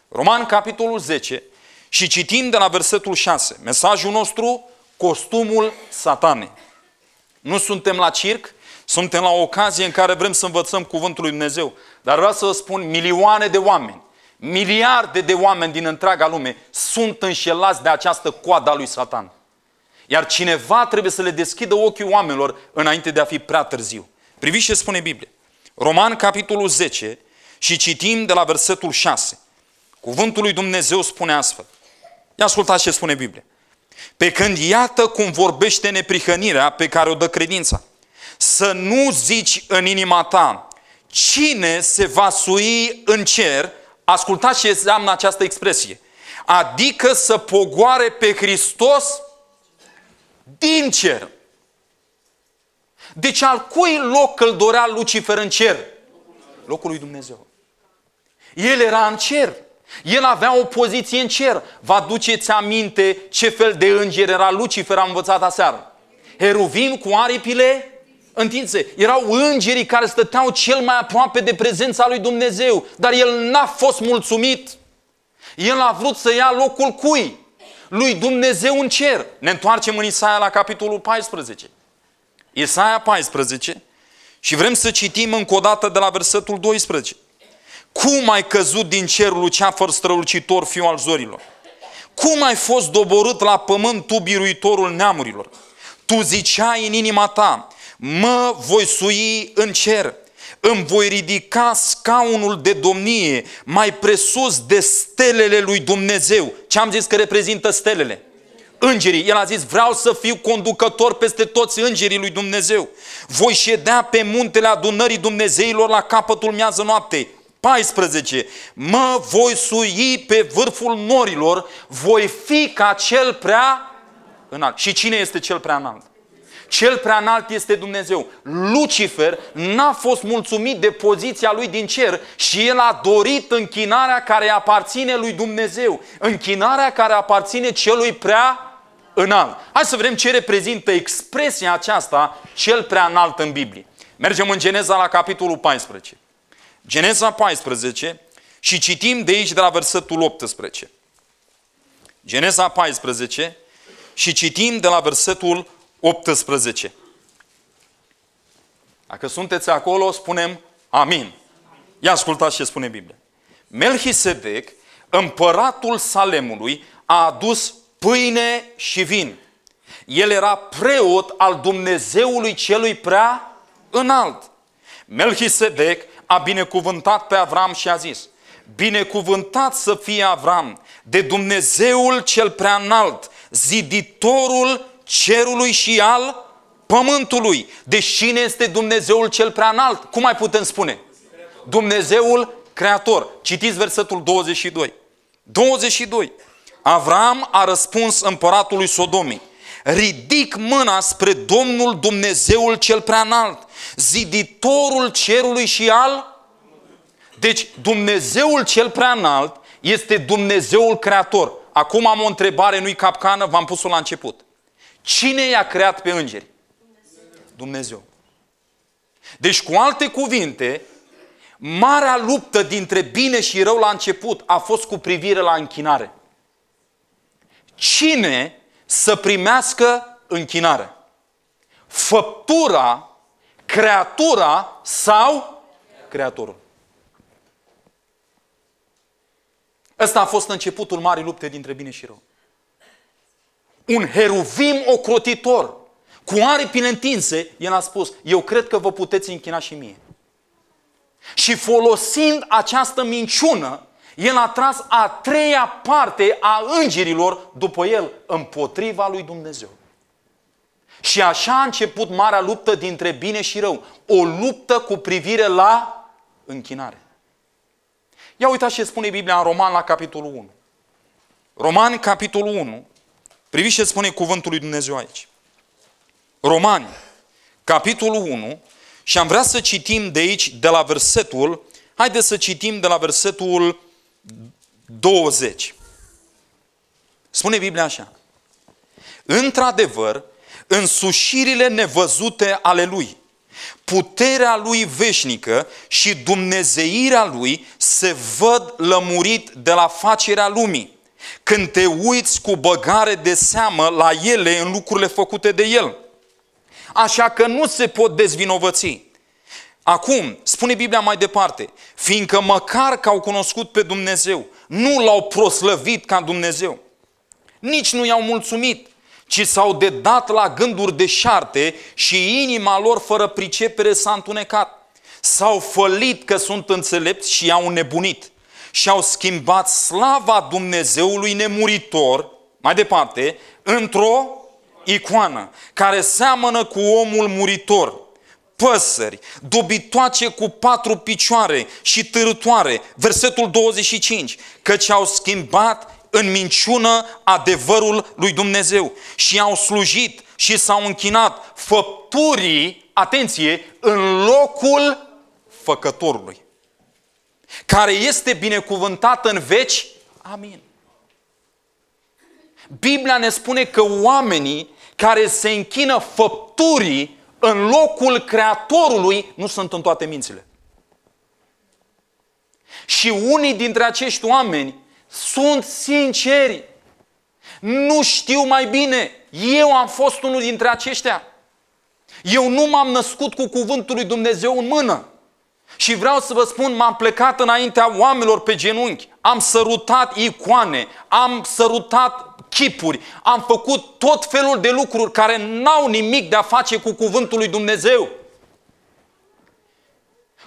Roman capitolul 10 și citim de la versetul 6. Mesajul nostru, costumul satane. Nu suntem la circ, suntem la o ocazie în care vrem să învățăm cuvântul lui Dumnezeu. Dar vreau să vă spun, milioane de oameni Miliarde de oameni din întreaga lume sunt înșelați de această coada lui Satan. Iar cineva trebuie să le deschidă ochii oamenilor înainte de a fi prea târziu. Priviți ce spune Biblia. Roman, capitolul 10, și citim de la versetul 6. Cuvântul lui Dumnezeu spune astfel. Ia ascultați ce spune Biblia. Pe când iată cum vorbește neprihănirea pe care o dă credința. Să nu zici în inima ta cine se va sui în cer Ascultați ce înseamnă această expresie. Adică să pogoare pe Hristos din cer. Deci al cui loc îl dorea Lucifer în cer? Locul lui Dumnezeu. El era în cer. El avea o poziție în cer. Vă aduceți aminte ce fel de înger era Lucifer, am învățat aseară. Heruvim cu aripile Întinse, erau îngerii care stăteau cel mai aproape de prezența lui Dumnezeu, dar el n-a fost mulțumit. El a vrut să ia locul cui? Lui Dumnezeu în cer. Ne întoarcem în Isaia la capitolul 14. Isaia 14 și vrem să citim încă o dată de la versetul 12. Cum ai căzut din cerul ceafăr strălucitor, fiul al zorilor? Cum ai fost doborât la pământ tu biruitorul neamurilor? Tu ziceai în inima ta, mă voi sui în cer, îmi voi ridica scaunul de domnie mai presus de stelele lui Dumnezeu. Ce am zis că reprezintă stelele? Îngerii. El a zis, vreau să fiu conducător peste toți îngerii lui Dumnezeu. Voi ședea pe muntele adunării Dumnezeilor la capătul miază noaptei. 14. Mă voi sui pe vârful norilor, voi fi ca cel prea înalt. Și cine este cel prea înalt? Cel prea înalt este Dumnezeu. Lucifer n-a fost mulțumit de poziția lui din cer și el a dorit închinarea care aparține lui Dumnezeu. Închinarea care aparține celui prea înalt. Hai să vedem ce reprezintă expresia aceasta, cel prea înalt în Biblie. Mergem în Geneza la capitolul 14. Geneza 14 și citim de aici de la versetul 18. Geneza 14 și citim de la versetul 18. Dacă sunteți acolo, spunem amin. Ia ascultați ce spune Biblia. Melchisedec, împăratul Salemului, a adus pâine și vin. El era preot al Dumnezeului celui prea înalt. Melchisedec a binecuvântat pe Avram și a zis, Binecuvântat să fie Avram de Dumnezeul cel prea înalt, ziditorul cerului și al pământului. Deci cine este Dumnezeul cel prea înalt? Cum mai putem spune? Dumnezeul creator. Citiți versetul 22. 22. Avram a răspuns împăratului Sodomii. Ridic mâna spre Domnul Dumnezeul cel prea înalt, ziditorul cerului și al... Deci Dumnezeul cel prea înalt este Dumnezeul creator. Acum am o întrebare, nu-i capcană, v-am pus-o la început. Cine i-a creat pe îngeri? Dumnezeu. Dumnezeu. Deci, cu alte cuvinte, marea luptă dintre bine și rău la început a fost cu privire la închinare. Cine să primească închinare? Făptura, creatura sau creatorul? Ăsta a fost începutul marii lupte dintre bine și rău un heruvim ocrotitor, cu aripile întinse, el a spus, eu cred că vă puteți închina și mie. Și folosind această minciună, el a tras a treia parte a îngerilor după el, împotriva lui Dumnezeu. Și așa a început marea luptă dintre bine și rău. O luptă cu privire la închinare. Ia uitați ce spune Biblia în Roman la capitolul 1. Roman, capitolul 1, Priviți ce spune cuvântul lui Dumnezeu aici. Romani, capitolul 1, și am vrea să citim de aici, de la versetul, haideți să citim de la versetul 20. Spune Biblia așa. Într-adevăr, însușirile nevăzute ale Lui, puterea Lui veșnică și dumnezeirea Lui se văd lămurit de la facerea lumii când te uiți cu băgare de seamă la ele în lucrurile făcute de el. Așa că nu se pot dezvinovăți. Acum, spune Biblia mai departe, fiindcă măcar că au cunoscut pe Dumnezeu, nu l-au proslăvit ca Dumnezeu, nici nu i-au mulțumit, ci s-au dedat la gânduri de șarte și inima lor fără pricepere s-a întunecat. S-au fălit că sunt înțelepți și i-au nebunit și-au schimbat slava Dumnezeului nemuritor, mai departe, într-o icoană care seamănă cu omul muritor păsări, dobitoace cu patru picioare și târătoare. Versetul 25. Căci au schimbat în minciună adevărul lui Dumnezeu și au slujit și s-au închinat făpturii, atenție, în locul făcătorului care este binecuvântată în veci. Amin. Biblia ne spune că oamenii care se închină făpturii în locul Creatorului nu sunt în toate mințile. Și unii dintre acești oameni sunt sinceri. Nu știu mai bine. Eu am fost unul dintre aceștia. Eu nu m-am născut cu cuvântul lui Dumnezeu în mână. Și vreau să vă spun, m-am plecat înaintea oamenilor pe genunchi, am sărutat icoane, am sărutat chipuri, am făcut tot felul de lucruri care n-au nimic de a face cu cuvântul lui Dumnezeu.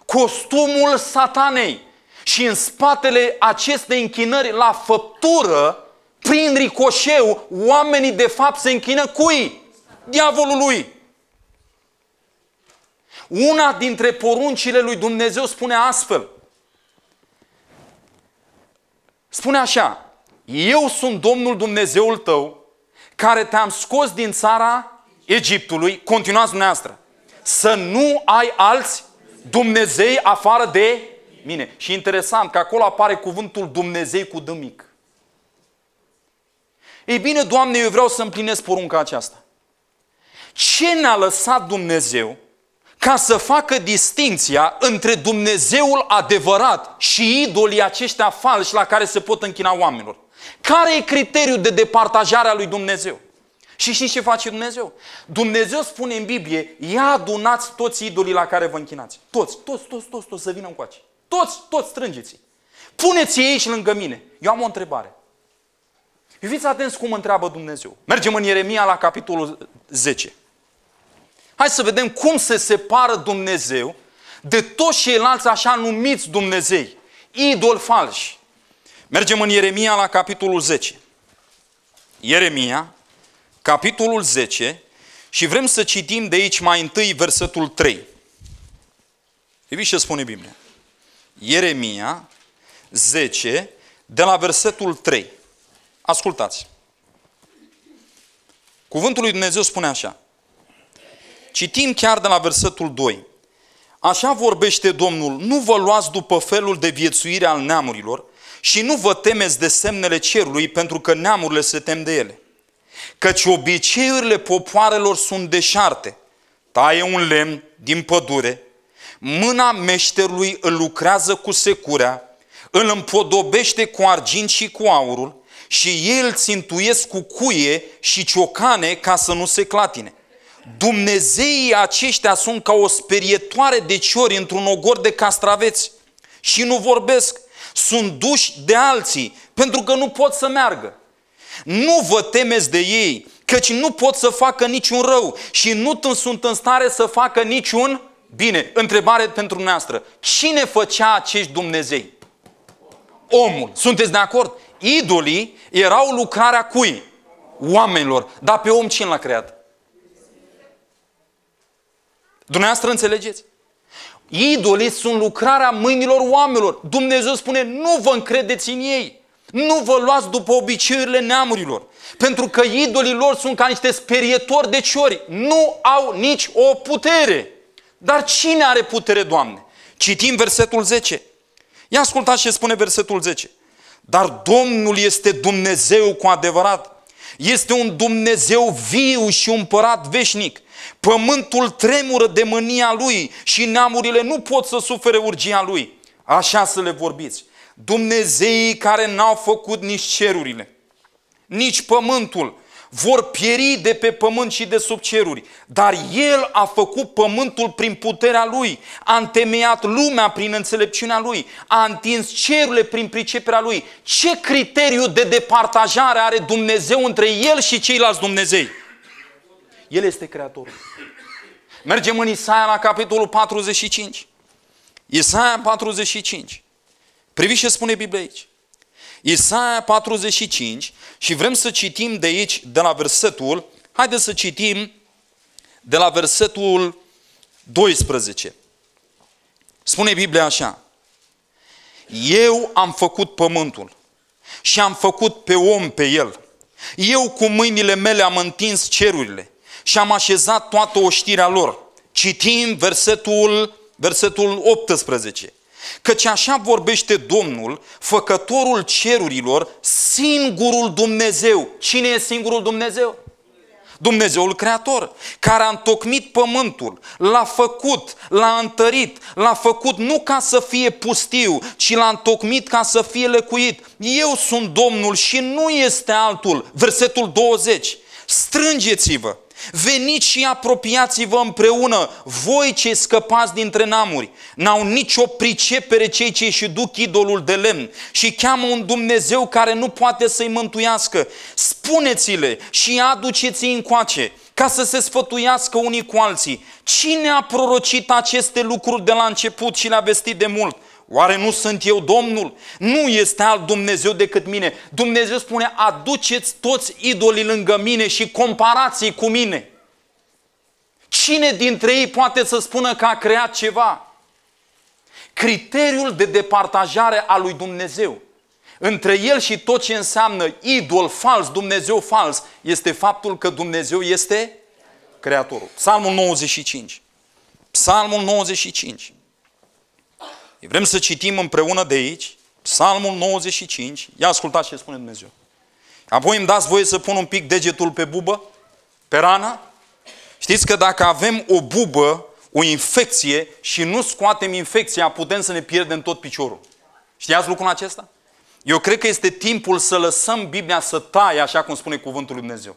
Costumul satanei și în spatele acestei închinări la făptură, prin ricoșeu, oamenii de fapt se închină cui? Diavolului. Una dintre poruncile lui Dumnezeu spune astfel. Spune așa, eu sunt Domnul Dumnezeul tău, care te-am scos din țara Egiptului, continuați dumneavoastră, să nu ai alți Dumnezei afară de mine. Și interesant că acolo apare cuvântul Dumnezei cu dâmic. Ei bine, Doamne, eu vreau să împlinesc porunca aceasta. Ce ne-a lăsat Dumnezeu ca să facă distinția între Dumnezeul adevărat și idolii aceștia falși la care se pot închina oamenilor. Care e criteriul de departajare a lui Dumnezeu? Și știți ce face Dumnezeu? Dumnezeu spune în Biblie, ia adunați toți idolii la care vă închinați. Toți, toți, toți, toți, toți să vină încoace. Toți, toți strângeți-i. Puneți ei aici lângă mine. Eu am o întrebare. Fiți atenți cum întreabă Dumnezeu. Mergem în Ieremia la capitolul 10. Hai să vedem cum se separă Dumnezeu de toți ceilalți așa numiți Dumnezei, idol falși. Mergem în Ieremia la capitolul 10. Ieremia, capitolul 10, și vrem să citim de aici mai întâi versetul 3. Priviți ce spune Biblia. Ieremia 10, de la versetul 3. Ascultați. Cuvântul lui Dumnezeu spune așa. Citim chiar de la versetul 2. Așa vorbește Domnul, nu vă luați după felul de viețuire al neamurilor și nu vă temeți de semnele cerului, pentru că neamurile se tem de ele. Căci obiceiurile popoarelor sunt deșarte. Taie un lemn din pădure, mâna meșterului îl lucrează cu securea, îl împodobește cu argint și cu aurul și ei îl țintuiesc cu cuie și ciocane ca să nu se clatine. Dumnezeii aceștia sunt ca o sperietoare de ciori într-un ogor de castraveți și nu vorbesc, sunt duși de alții pentru că nu pot să meargă. Nu vă temeți de ei, căci nu pot să facă niciun rău și nu sunt în stare să facă niciun bine. Întrebare pentru noastră. Cine făcea acești Dumnezei? Omul. Sunteți de acord? Idolii erau lucrarea cui? Oamenilor. Dar pe om cine l-a creat? Dumneavoastră înțelegeți? Idolii sunt lucrarea mâinilor oamenilor. Dumnezeu spune, nu vă încredeți în ei. Nu vă luați după obiceiurile neamurilor. Pentru că idolii lor sunt ca niște sperietori de ciori. Nu au nici o putere. Dar cine are putere, Doamne? Citim versetul 10. Ia ascultați ce spune versetul 10. Dar Domnul este Dumnezeu cu adevărat. Este un Dumnezeu viu și un părat veșnic. Pământul tremură de mânia lui și neamurile nu pot să sufere urgia lui. Așa să le vorbiți. Dumnezeii care n-au făcut nici cerurile, nici pământul, vor pieri de pe pământ și de sub ceruri. Dar El a făcut pământul prin puterea Lui, a întemeiat lumea prin înțelepciunea Lui, a întins cerurile prin priceperea Lui. Ce criteriu de departajare are Dumnezeu între El și ceilalți Dumnezei? El este Creatorul. Mergem în Isaia la capitolul 45. Isaia 45. Priviți ce spune Biblia aici. Isaia 45 și vrem să citim de aici, de la versetul, haideți să citim de la versetul 12. Spune Biblia așa. Eu am făcut pământul și am făcut pe om pe el. Eu cu mâinile mele am întins cerurile și am așezat toată oștirea lor. Citim versetul, versetul 18. Căci așa vorbește Domnul, făcătorul cerurilor, singurul Dumnezeu. Cine e singurul Dumnezeu? Dumnezeul Creator, care a întocmit pământul, l-a făcut, l-a întărit, l-a făcut nu ca să fie pustiu, ci l-a întocmit ca să fie lecuit. Eu sunt Domnul și nu este altul. Versetul 20. Strângeți-vă Veniți și apropiați-vă împreună, voi ce scăpați dintre namuri. N-au nicio pricepere cei ce își duc idolul de lemn și cheamă un Dumnezeu care nu poate să-i mântuiască. Spuneți-le și aduceți-i încoace ca să se sfătuiască unii cu alții. Cine a prorocit aceste lucruri de la început și le-a vestit de mult? Oare nu sunt eu Domnul? Nu este alt Dumnezeu decât mine. Dumnezeu spune, aduceți toți idolii lângă mine și comparați cu mine. Cine dintre ei poate să spună că a creat ceva? Criteriul de departajare a lui Dumnezeu între el și tot ce înseamnă idol fals, Dumnezeu fals, este faptul că Dumnezeu este Creatorul. Psalmul 95. Psalmul 95. Vrem să citim împreună de aici Psalmul 95. Ia ascultați ce spune Dumnezeu. Apoi îmi dați voie să pun un pic degetul pe bubă, pe rană. Știți că dacă avem o bubă, o infecție și nu scoatem infecția, putem să ne pierdem tot piciorul. Știați lucrul acesta? Eu cred că este timpul să lăsăm Biblia să taie, așa cum spune Cuvântul Lui Dumnezeu.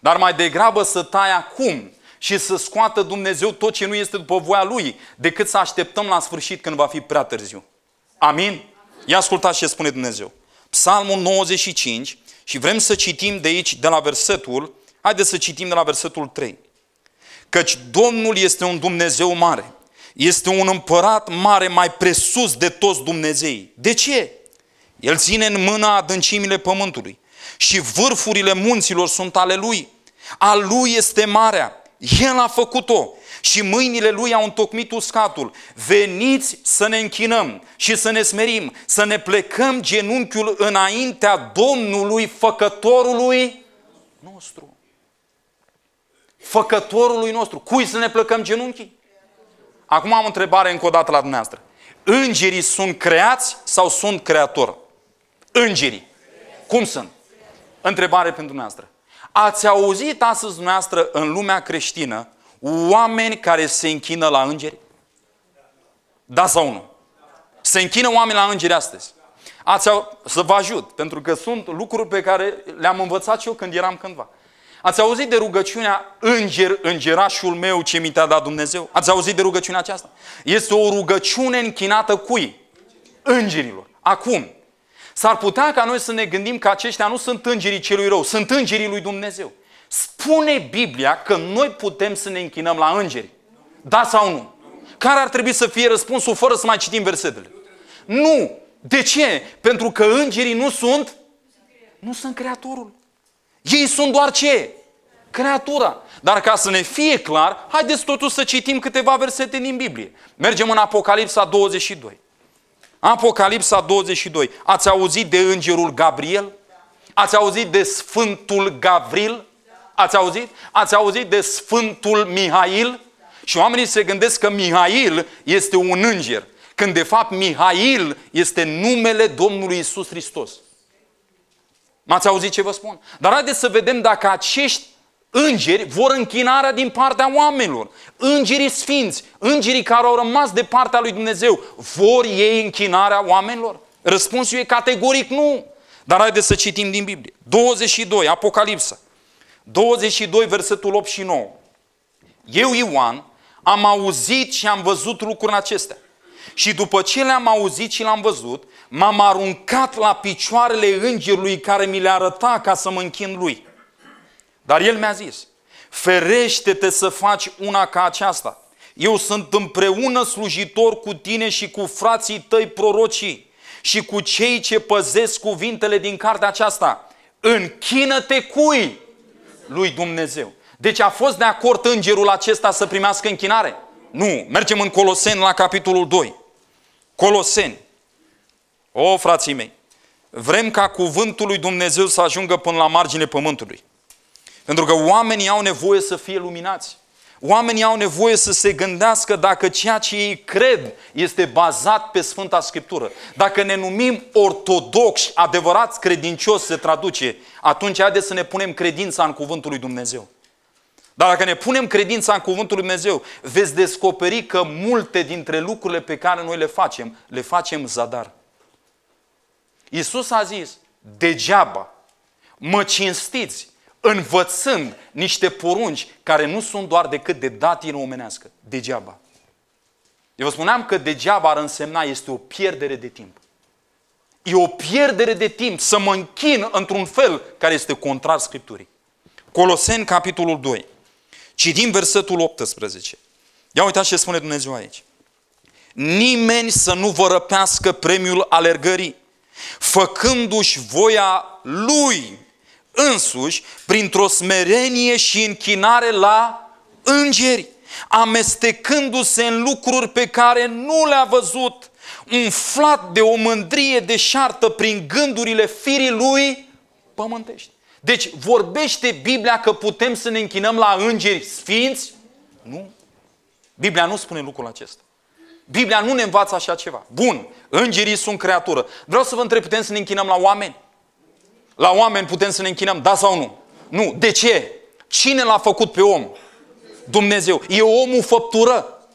Dar mai degrabă să taie acum, și să scoată Dumnezeu tot ce nu este după voia Lui, decât să așteptăm la sfârșit când va fi prea târziu. Amin? Ia ascultați ce spune Dumnezeu. Psalmul 95 și vrem să citim de aici, de la versetul, haideți să citim de la versetul 3. Căci Domnul este un Dumnezeu mare, este un împărat mare mai presus de toți Dumnezeii. De ce? El ține în mână adâncimile pământului și vârfurile munților sunt ale lui. A lui este marea el a făcut-o și mâinile lui au întocmit uscatul. Veniți să ne închinăm și să ne smerim, să ne plecăm genunchiul înaintea Domnului, făcătorului nostru. Făcătorului nostru. Cui să ne plecăm genunchii? Acum am o întrebare încă o dată la dumneavoastră. Îngerii sunt creați sau sunt creator? Îngerii. Cum sunt? Întrebare pentru dumneavoastră. Ați auzit astăzi dumneavoastră în lumea creștină oameni care se închină la îngeri? Da sau nu? Se închină oameni la îngeri astăzi. Ați au... Să vă ajut, pentru că sunt lucruri pe care le-am învățat și eu când eram cândva. Ați auzit de rugăciunea Înger, îngerașul meu ce mi te-a dat Dumnezeu? Ați auzit de rugăciunea aceasta? Este o rugăciune închinată cui? Îngerilor. Acum, S-ar putea ca noi să ne gândim că aceștia nu sunt îngerii celui rău, sunt îngerii lui Dumnezeu. Spune Biblia că noi putem să ne închinăm la îngeri. Da sau nu? Care ar trebui să fie răspunsul fără să mai citim versetele? Nu! De ce? Pentru că îngerii nu sunt? Nu sunt Creatorul. Ei sunt doar ce? Creatura. Dar ca să ne fie clar, haideți totuși să citim câteva versete din Biblie. Mergem în Apocalipsa 22. Apocalipsa 22. Ați auzit de îngerul Gabriel? Ați auzit de Sfântul Gavril? Ați auzit? Ați auzit de Sfântul Mihail? Și oamenii se gândesc că Mihail este un înger, când de fapt Mihail este numele Domnului Isus Hristos. M-ați auzit ce vă spun? Dar haideți să vedem dacă acești Îngeri vor închinarea din partea oamenilor. Îngerii sfinți, îngerii care au rămas de partea lui Dumnezeu, vor ei închinarea oamenilor? Răspunsul e categoric nu. Dar haideți să citim din Biblie. 22, Apocalipsa. 22, versetul 8 și 9. Eu, Ioan, am auzit și am văzut lucrurile acestea. Și după ce le-am auzit și l-am văzut, m-am aruncat la picioarele îngerului care mi le arăta ca să mă închin lui. Dar el mi-a zis, ferește-te să faci una ca aceasta. Eu sunt împreună slujitor cu tine și cu frații tăi prorocii și cu cei ce păzesc cuvintele din cartea aceasta. Închină-te cui? Lui Dumnezeu. Deci a fost de acord îngerul acesta să primească închinare? Nu. Mergem în Coloseni la capitolul 2. Coloseni. O, frații mei, vrem ca cuvântul lui Dumnezeu să ajungă până la margine pământului. Pentru că oamenii au nevoie să fie luminați. Oamenii au nevoie să se gândească dacă ceea ce ei cred este bazat pe Sfânta Scriptură. Dacă ne numim ortodoxi, adevărați credincios se traduce, atunci haideți să ne punem credința în Cuvântul lui Dumnezeu. Dar dacă ne punem credința în Cuvântul lui Dumnezeu, veți descoperi că multe dintre lucrurile pe care noi le facem, le facem zadar. Iisus a zis, degeaba mă cinstiți învățând niște porunci care nu sunt doar decât de datină omenească. Degeaba. Eu vă spuneam că degeaba ar însemna este o pierdere de timp. E o pierdere de timp să mă închin într-un fel care este contrar Scripturii. Coloseni, capitolul 2. Citim versetul 18. Ia uitați ce spune Dumnezeu aici. Nimeni să nu vă răpească premiul alergării, făcându-și voia Lui însuși printr-o smerenie și închinare la îngeri, amestecându-se în lucruri pe care nu le-a văzut, umflat de o mândrie deșartă prin gândurile firii lui pământești. Deci vorbește Biblia că putem să ne închinăm la îngeri sfinți? Nu. Biblia nu spune lucrul acesta. Biblia nu ne învață așa ceva. Bun, îngerii sunt creatură. Vreau să vă întreb, putem să ne închinăm la oameni? La oameni putem să ne închinăm, da sau nu? Nu. De ce? Cine l-a făcut pe om? Dumnezeu. E omul făptură.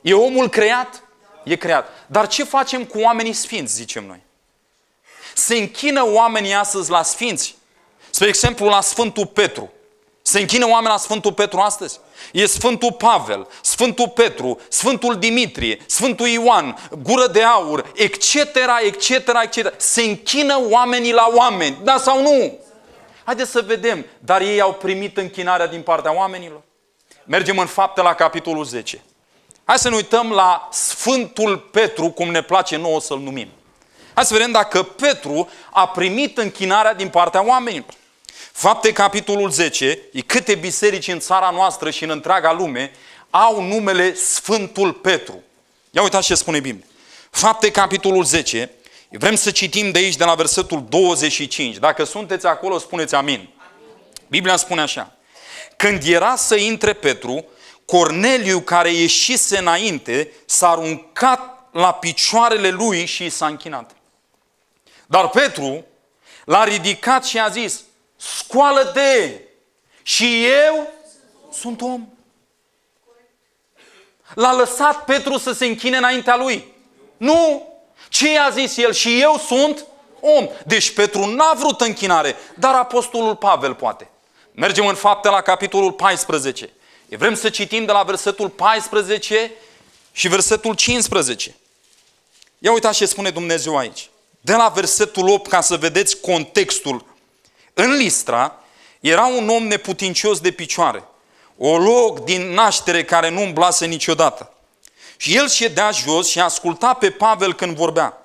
E omul creat? E creat. Dar ce facem cu oamenii sfinți, zicem noi? Se închină oamenii astăzi la sfinți? Spre exemplu, la Sfântul Petru. Se închină oameni la Sfântul Petru astăzi? E Sfântul Pavel, Sfântul Petru, Sfântul Dimitrie, Sfântul Ioan, Gură de Aur, etc., etc., etc. Se închină oamenii la oameni, da sau nu? Haideți să vedem, dar ei au primit închinarea din partea oamenilor. Mergem în fapte la capitolul 10. Hai să ne uităm la Sfântul Petru, cum ne place nouă să-l numim. Hai să vedem dacă Petru a primit închinarea din partea oamenilor. Fapte, capitolul 10, e câte biserici în țara noastră și în întreaga lume au numele Sfântul Petru. Ia uitați ce spune Biblia. Fapte, capitolul 10, vrem să citim de aici, de la versetul 25. Dacă sunteți acolo, spuneți amin. amin. Biblia spune așa. Când era să intre Petru, Corneliu, care ieșise înainte, s-a aruncat la picioarele lui și s-a închinat. Dar Petru l-a ridicat și a zis, scoală de și eu sunt om. L-a lăsat Petru să se închine înaintea lui. Nu! Ce i-a zis el? Și eu sunt om. Deci Petru n-a vrut închinare, dar Apostolul Pavel poate. Mergem în fapte la capitolul 14. Vrem să citim de la versetul 14 și versetul 15. Ia uitați ce spune Dumnezeu aici. De la versetul 8, ca să vedeți contextul în Listra era un om neputincios de picioare, o loc din naștere care nu umblase niciodată. Și el ședea jos și asculta pe Pavel când vorbea.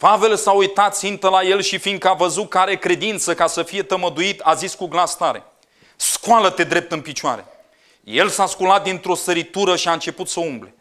Pavel s-a uitat țintă la el și fiindcă a văzut că are credință ca să fie tămăduit, a zis cu glas tare, scoală-te drept în picioare. El s-a sculat dintr-o săritură și a început să umble.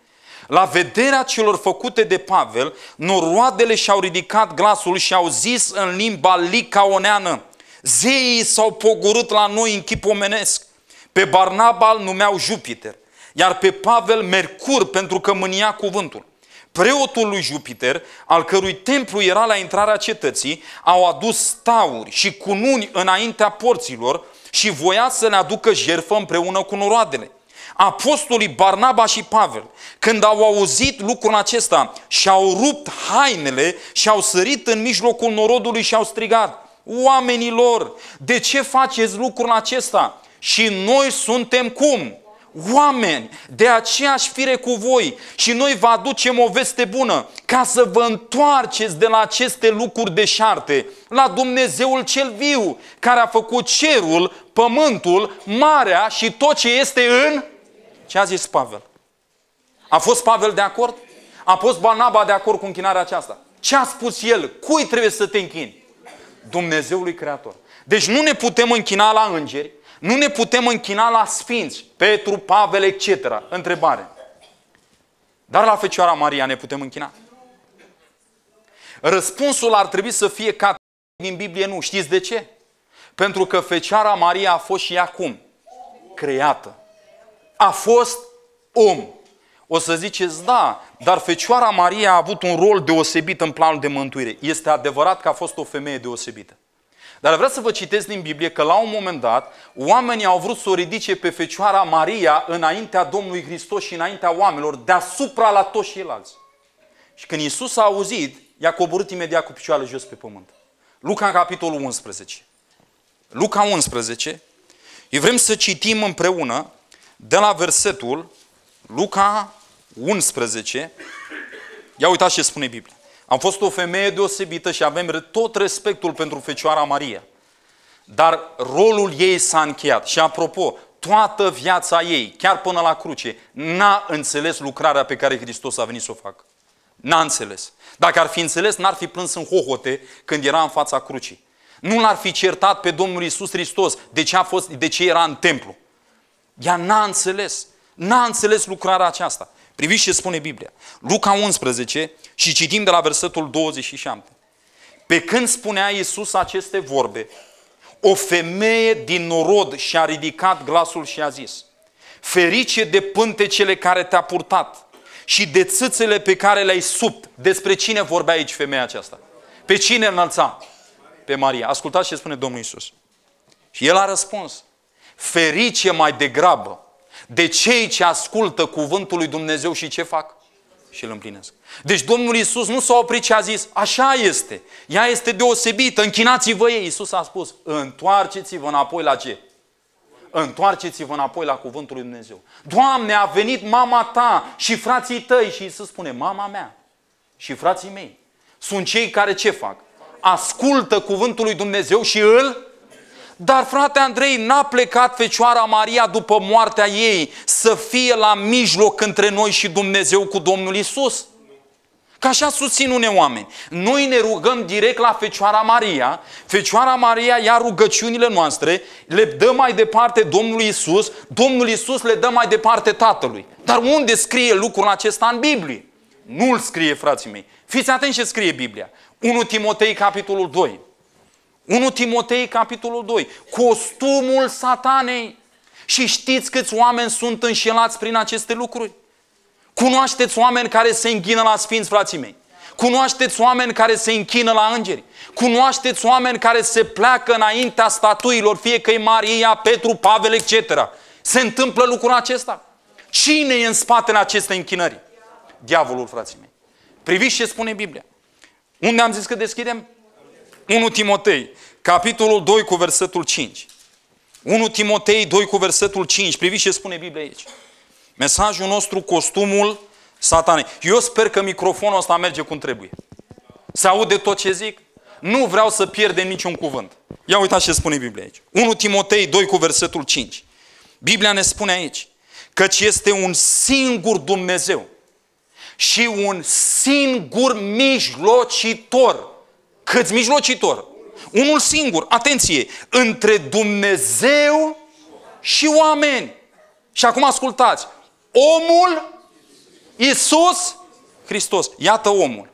La vederea celor făcute de Pavel, noroadele și-au ridicat glasul și au zis în limba licaoneană, Zeii s-au pogorât la noi în chip omenesc. Pe Barnaba îl numeau Jupiter, iar pe Pavel Mercur pentru că mânia cuvântul. Preotul lui Jupiter, al cărui templu era la intrarea cetății, au adus tauri și cununi înaintea porților și voia să le aducă jerfă împreună cu noroadele. Apostolii Barnaba și Pavel, când au auzit lucrul acesta, și-au rupt hainele și-au sărit în mijlocul norodului și-au strigat Oamenilor, de ce faceți lucrul acesta? Și noi suntem cum? Oameni, de aceeași fire cu voi și noi vă aducem o veste bună ca să vă întoarceți de la aceste lucruri deșarte, la Dumnezeul cel viu, care a făcut cerul, pământul, marea și tot ce este în... Ce a zis Pavel? A fost Pavel de acord? A fost Banaba de acord cu închinarea aceasta? Ce a spus el? Cui trebuie să te închini? Dumnezeului Creator. Deci nu ne putem închina la îngeri, nu ne putem închina la sfinți, Petru, Pavel, etc. Întrebare. Dar la Fecioara Maria ne putem închina? Răspunsul ar trebui să fie ca din Biblie nu. Știți de ce? Pentru că Fecioara Maria a fost și acum creată. A fost om. O să ziceți, da, dar Fecioara Maria a avut un rol deosebit în planul de mântuire. Este adevărat că a fost o femeie deosebită. Dar vreau să vă citesc din Biblie că la un moment dat oamenii au vrut să o ridice pe Fecioara Maria înaintea Domnului Hristos și înaintea oamenilor, deasupra la toți ceilalți. Și când Isus a auzit, i-a coborât imediat cu picioarele jos pe pământ. Luca în capitolul 11. Luca 11. Eu vrem să citim împreună de la versetul Luca 11, ia uitați ce spune Biblia. Am fost o femeie deosebită și avem tot respectul pentru Fecioara Maria. Dar rolul ei s-a încheiat. Și apropo, toată viața ei, chiar până la cruce, n-a înțeles lucrarea pe care Hristos a venit să o facă. N-a înțeles. Dacă ar fi înțeles, n-ar fi plâns în hohote când era în fața crucii. Nu l-ar fi certat pe Domnul Isus Hristos de ce, a fost, de ce era în templu. Ea n-a înțeles. N-a înțeles lucrarea aceasta. Priviți ce spune Biblia. Luca 11 și citim de la versetul 27. Pe când spunea Iisus aceste vorbe, o femeie din norod și-a ridicat glasul și a zis, Ferice de pântecele care te-a purtat și de țâțele pe care le-ai supt. Despre cine vorbea aici femeia aceasta? Pe cine înălța? Pe Maria. Ascultați ce spune Domnul Iisus. Și el a răspuns, ferice mai degrabă de cei ce ascultă cuvântul lui Dumnezeu și ce fac? Și îl împlinesc. Deci Domnul Iisus nu s-a oprit și a zis, așa este, ea este deosebită, închinați-vă ei. Iisus a spus, întoarceți-vă înapoi la ce? Întoarceți-vă înapoi la cuvântul lui Dumnezeu. Doamne, a venit mama ta și frații tăi și Iisus spune, mama mea și frații mei. Sunt cei care ce fac? Ascultă cuvântul lui Dumnezeu și îl dar frate Andrei, n-a plecat Fecioara Maria după moartea ei să fie la mijloc între noi și Dumnezeu cu Domnul Isus. Ca așa susțin unei oameni. Noi ne rugăm direct la Fecioara Maria, Fecioara Maria ia rugăciunile noastre, le dă mai departe Domnului Isus, Domnul Isus le dă mai departe Tatălui. Dar unde scrie lucrul acesta în Biblie? Nu-l scrie, frații mei. Fiți atenți ce scrie Biblia. 1 Timotei, capitolul 2. 1 Timotei, capitolul 2. Costumul satanei. Și știți câți oameni sunt înșelați prin aceste lucruri? Cunoașteți oameni care se închină la sfinți, frații mei. Cunoașteți oameni care se închină la îngeri. Cunoașteți oameni care se pleacă înaintea statuilor, fie că e Maria, Petru, Pavel, etc. Se întâmplă lucrul acesta. Cine e în spatele acestei închinări? Diavolul, frații mei. Priviți ce spune Biblia. Unde am zis că deschidem? 1 Timotei, capitolul 2 cu versetul 5. 1 Timotei 2 cu versetul 5. Priviți ce spune Biblia aici. Mesajul nostru, costumul satanei. Eu sper că microfonul ăsta merge cum trebuie. Se aude tot ce zic? Nu vreau să pierdem niciun cuvânt. Ia uitați ce spune Biblia aici. 1 Timotei 2 cu versetul 5. Biblia ne spune aici, căci este un singur Dumnezeu și un singur mijlocitor Câți mijlocitor? Unul singur, atenție, între Dumnezeu și oameni. Și acum ascultați, omul Isus Hristos. Iată omul.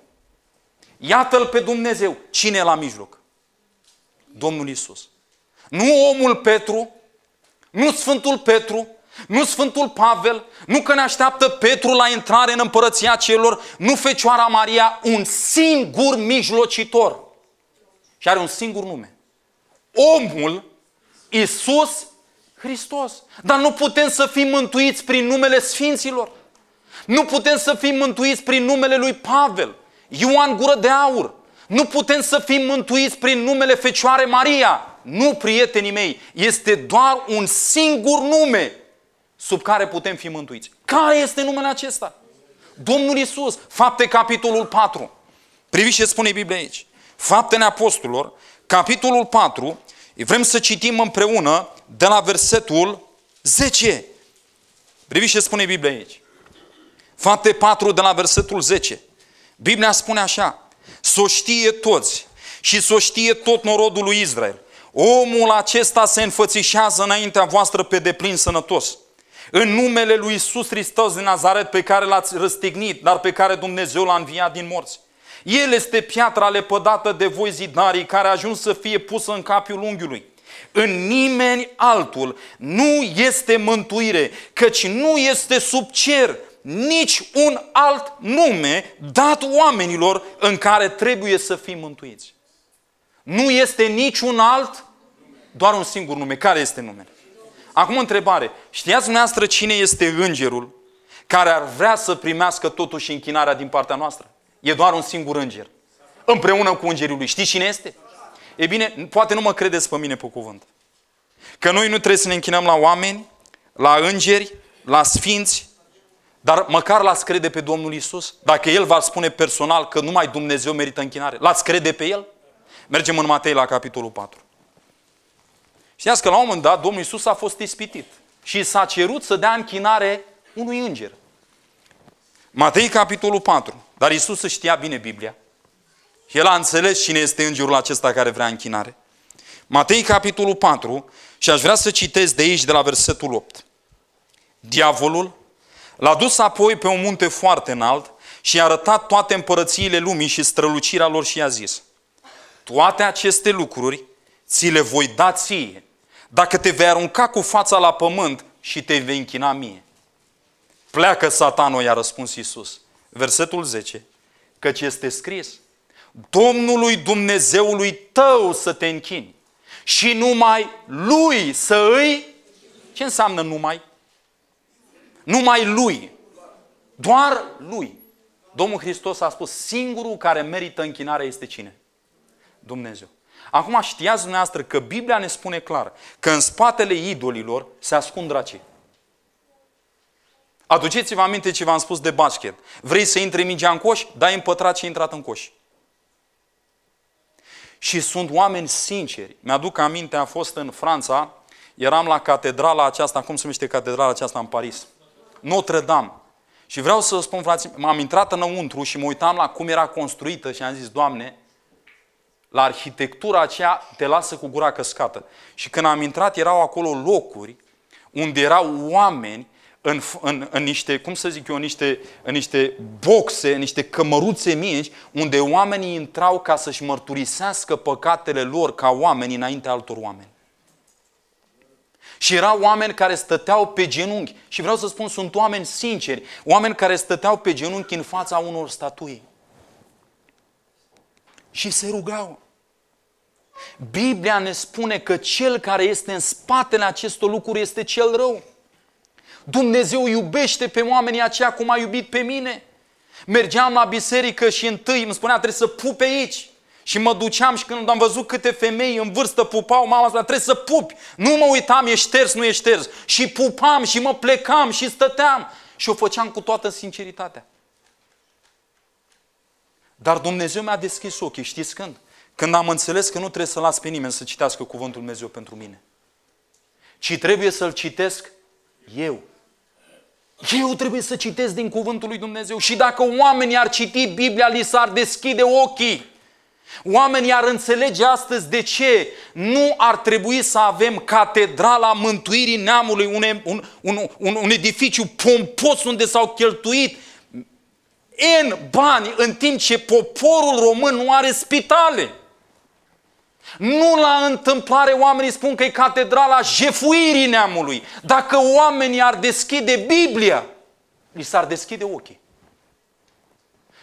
Iată-l pe Dumnezeu. Cine e la mijloc? Domnul Isus. Nu omul Petru, nu Sfântul Petru, nu Sfântul Pavel, nu că ne așteaptă Petru la intrare în împărăția celor, nu Fecioara Maria, un singur mijlocitor. Și are un singur nume. Omul Isus Hristos. Dar nu putem să fim mântuiți prin numele Sfinților. Nu putem să fim mântuiți prin numele lui Pavel, Ioan Gură de Aur. Nu putem să fim mântuiți prin numele Fecioare Maria. Nu, prietenii mei, este doar un singur nume sub care putem fi mântuiți. Care este numele acesta? Domnul Isus, fapte capitolul 4. Priviți ce spune Biblia aici. Faptele Apostolilor, capitolul 4, vrem să citim împreună de la versetul 10. Priviți ce spune Biblia aici. Fapte 4 de la versetul 10. Biblia spune așa, să o știe toți și să o știe tot norodul lui Israel. Omul acesta se înfățișează înaintea voastră pe deplin sănătos. În numele lui Isus Hristos din Nazaret pe care l-ați răstignit, dar pe care Dumnezeu l-a înviat din morți. El este piatra lepădată de voi zidarii care a ajuns să fie pusă în capul unghiului. În nimeni altul nu este mântuire, căci nu este sub cer nici un alt nume dat oamenilor în care trebuie să fim mântuiți. Nu este niciun alt, doar un singur nume. Care este numele? Acum întrebare. Știați dumneavoastră cine este îngerul care ar vrea să primească totuși închinarea din partea noastră? E doar un singur înger. Împreună cu îngerul lui. Știi cine este? E bine, poate nu mă credeți pe mine pe cuvânt. Că noi nu trebuie să ne închinăm la oameni, la îngeri, la sfinți, dar măcar l-ați crede pe Domnul Isus? Dacă El va spune personal că numai Dumnezeu merită închinare, l-ați crede pe El? Mergem în Matei la capitolul 4. Știați că la un moment dat Domnul Isus a fost ispitit și s-a cerut să dea închinare unui înger. Matei capitolul 4. Dar Isus își știa bine Biblia. El a înțeles cine este îngerul acesta care vrea închinare. Matei, capitolul 4, și aș vrea să citesc de aici, de la versetul 8. Diavolul l-a dus apoi pe un munte foarte înalt și i-a arătat toate împărățiile lumii și strălucirea lor și i-a zis, toate aceste lucruri ți le voi da ție, dacă te vei arunca cu fața la pământ și te vei închina mie. Pleacă, satanul, i-a răspuns Iisus Versetul 10. Căci este scris, Domnului Dumnezeului tău să te închini și numai Lui să îi... Ce înseamnă numai? Numai Lui. Doar Lui. Domnul Hristos a spus, singurul care merită închinare este cine? Dumnezeu. Acum știați dumneavoastră că Biblia ne spune clar că în spatele idolilor se ascund dracii. Aduceți-vă aminte ce v-am spus de basket. Vrei să intri mingea în coș? Dai pătrat și intrat în coș. Și sunt oameni sinceri. Mi-aduc aminte, a fost în Franța, eram la catedrala aceasta, cum se numește catedrala aceasta în Paris? Notre Dame. Și vreau să vă spun, frații, m-am intrat înăuntru și mă uitam la cum era construită și am zis, Doamne, la arhitectura aceea te lasă cu gura căscată. Și când am intrat, erau acolo locuri unde erau oameni în, în, în niște, cum să zic eu, în niște, în niște boxe, în niște cămăruțe mici, unde oamenii intrau ca să-și mărturisească păcatele lor ca oameni înaintea altor oameni. Și erau oameni care stăteau pe genunchi. Și vreau să spun, sunt oameni sinceri. Oameni care stăteau pe genunchi în fața unor statui. Și se rugau. Biblia ne spune că cel care este în spatele acestor lucruri este cel rău. Dumnezeu iubește pe oamenii aceia cum a iubit pe mine. Mergeam la biserică și întâi îmi spunea trebuie să pup aici. Și mă duceam și când am văzut câte femei în vârstă pupau, mama spunea, trebuie să pupi. Nu mă uitam, e șters, nu e șters. Și pupam și mă plecam și stăteam. Și o făceam cu toată sinceritatea. Dar Dumnezeu mi-a deschis ochii, știți când? Când am înțeles că nu trebuie să las pe nimeni să citească cuvântul Dumnezeu pentru mine, ci trebuie să-l citesc eu. Eu trebuie să citesc din cuvântul lui Dumnezeu și dacă oamenii ar citi Biblia, li s-ar deschide ochii. Oamenii ar înțelege astăzi de ce nu ar trebui să avem catedrala mântuirii neamului, un, un, un, un, un edificiu pompos unde s-au cheltuit în bani, în timp ce poporul român nu are spitale. Nu la întâmplare oamenii spun că e catedrala jefuirii neamului. Dacă oamenii ar deschide Biblia, li s-ar deschide ochii.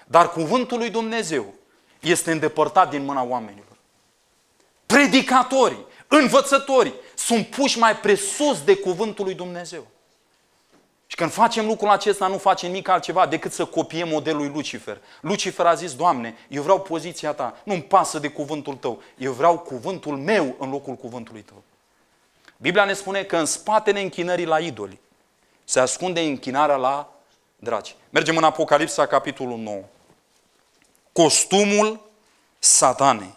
Dar cuvântul lui Dumnezeu este îndepărtat din mâna oamenilor. Predicatorii, învățătorii sunt puși mai presus de cuvântul lui Dumnezeu. Și când facem lucrul acesta, nu facem nimic altceva decât să copiem modelul lui Lucifer. Lucifer a zis, Doamne, eu vreau poziția Ta, nu-mi pasă de cuvântul Tău, eu vreau cuvântul meu în locul cuvântului Tău. Biblia ne spune că în spatele închinării la idoli se ascunde închinarea la dragi. Mergem în Apocalipsa, capitolul 9. Costumul satanei.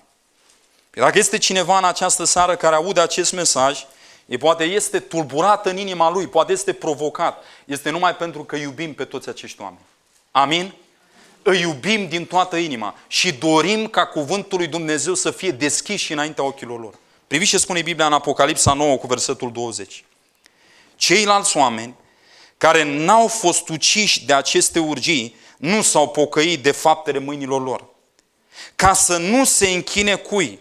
Păi dacă este cineva în această seară care aude acest mesaj E poate este tulburat în inima lui, poate este provocat. Este numai pentru că iubim pe toți acești oameni. Amin? Îi iubim din toată inima și dorim ca cuvântul lui Dumnezeu să fie deschis și înaintea ochilor lor. Priviți ce spune Biblia în Apocalipsa 9 cu versetul 20. Ceilalți oameni care n-au fost uciși de aceste urgii nu s-au pocăit de faptele mâinilor lor. Ca să nu se închine cui?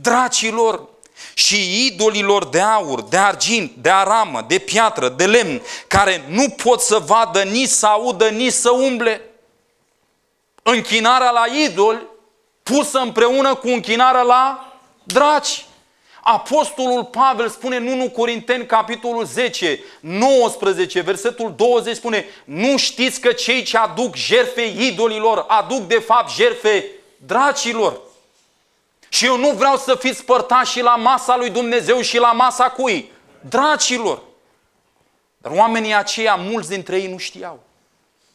Dracilor și idolilor de aur, de argint, de aramă, de piatră, de lemn, care nu pot să vadă, nici să audă, nici să umble. Închinarea la idol pusă împreună cu închinarea la draci. Apostolul Pavel spune în 1 Corinteni, capitolul 10, 19, versetul 20, spune Nu știți că cei ce aduc jerfe idolilor, aduc de fapt jerfe dracilor. Și eu nu vreau să fiți părtași la masa lui Dumnezeu și la masa cui? Dracilor! Dar oamenii aceia, mulți dintre ei nu știau.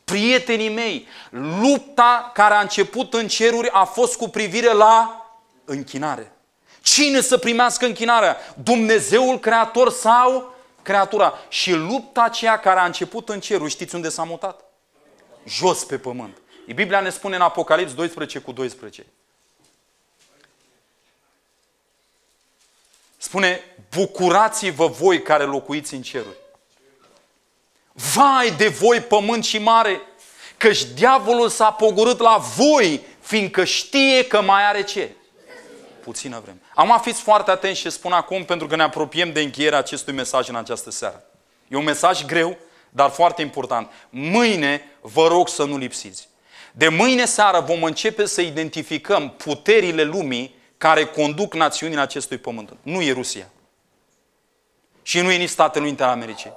Prietenii mei, lupta care a început în ceruri a fost cu privire la închinare. Cine să primească închinarea? Dumnezeul Creator sau creatura? Și lupta aceea care a început în ceruri, știți unde s-a mutat? Jos pe pământ. Biblia ne spune în Apocalips 12 cu 12. Spune, bucurați-vă voi care locuiți în ceruri. Vai de voi pământ și mare, căci diavolul s-a pogurât la voi, fiindcă știe că mai are ce? Puțină vreme. Am fiți foarte atenți și spun acum, pentru că ne apropiem de încheierea acestui mesaj în această seară. E un mesaj greu, dar foarte important. Mâine vă rog să nu lipsiți. De mâine seară vom începe să identificăm puterile lumii care conduc națiunile acestui pământ. Nu e Rusia. Și nu e nici Statele Unite ale Americii.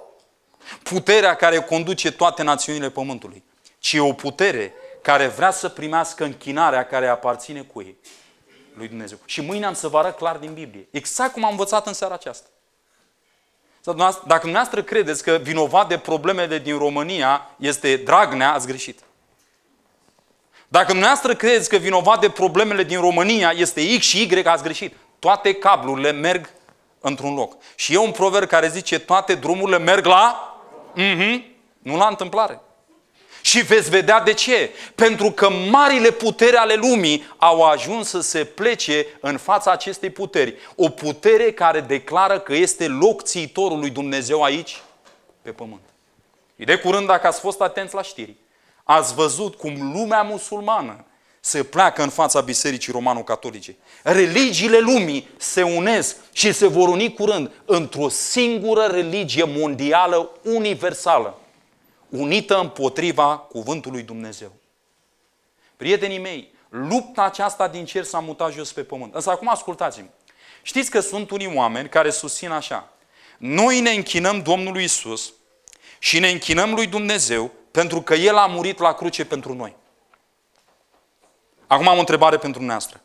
Puterea care conduce toate națiunile pământului, ci e o putere care vrea să primească închinarea care aparține cu ei lui Dumnezeu. Și mâine am să vă arăt clar din Biblie. Exact cum am învățat în seara aceasta. Dacă dumneavoastră credeți că vinovat de problemele din România este Dragnea, ați greșit. Dacă dumneavoastră credeți că vinovat de problemele din România este X și Y, ați greșit. Toate cablurile merg într-un loc. Și e un proverb care zice toate drumurile merg la... Mm-hmm. Nu la întâmplare. Și veți vedea de ce. Pentru că marile puteri ale lumii au ajuns să se plece în fața acestei puteri. O putere care declară că este locțiitorul lui Dumnezeu aici, pe pământ. De curând, dacă ați fost atenți la știri, Ați văzut cum lumea musulmană se pleacă în fața Bisericii Romano-Catolice. Religiile lumii se unesc și se vor uni curând într-o singură religie mondială universală, unită împotriva Cuvântului Dumnezeu. Prietenii mei, lupta aceasta din cer s-a mutat jos pe pământ. Însă acum ascultați-mi. Știți că sunt unii oameni care susțin așa. Noi ne închinăm Domnului Isus și ne închinăm lui Dumnezeu pentru că El a murit la cruce pentru noi. Acum am o întrebare pentru noastră.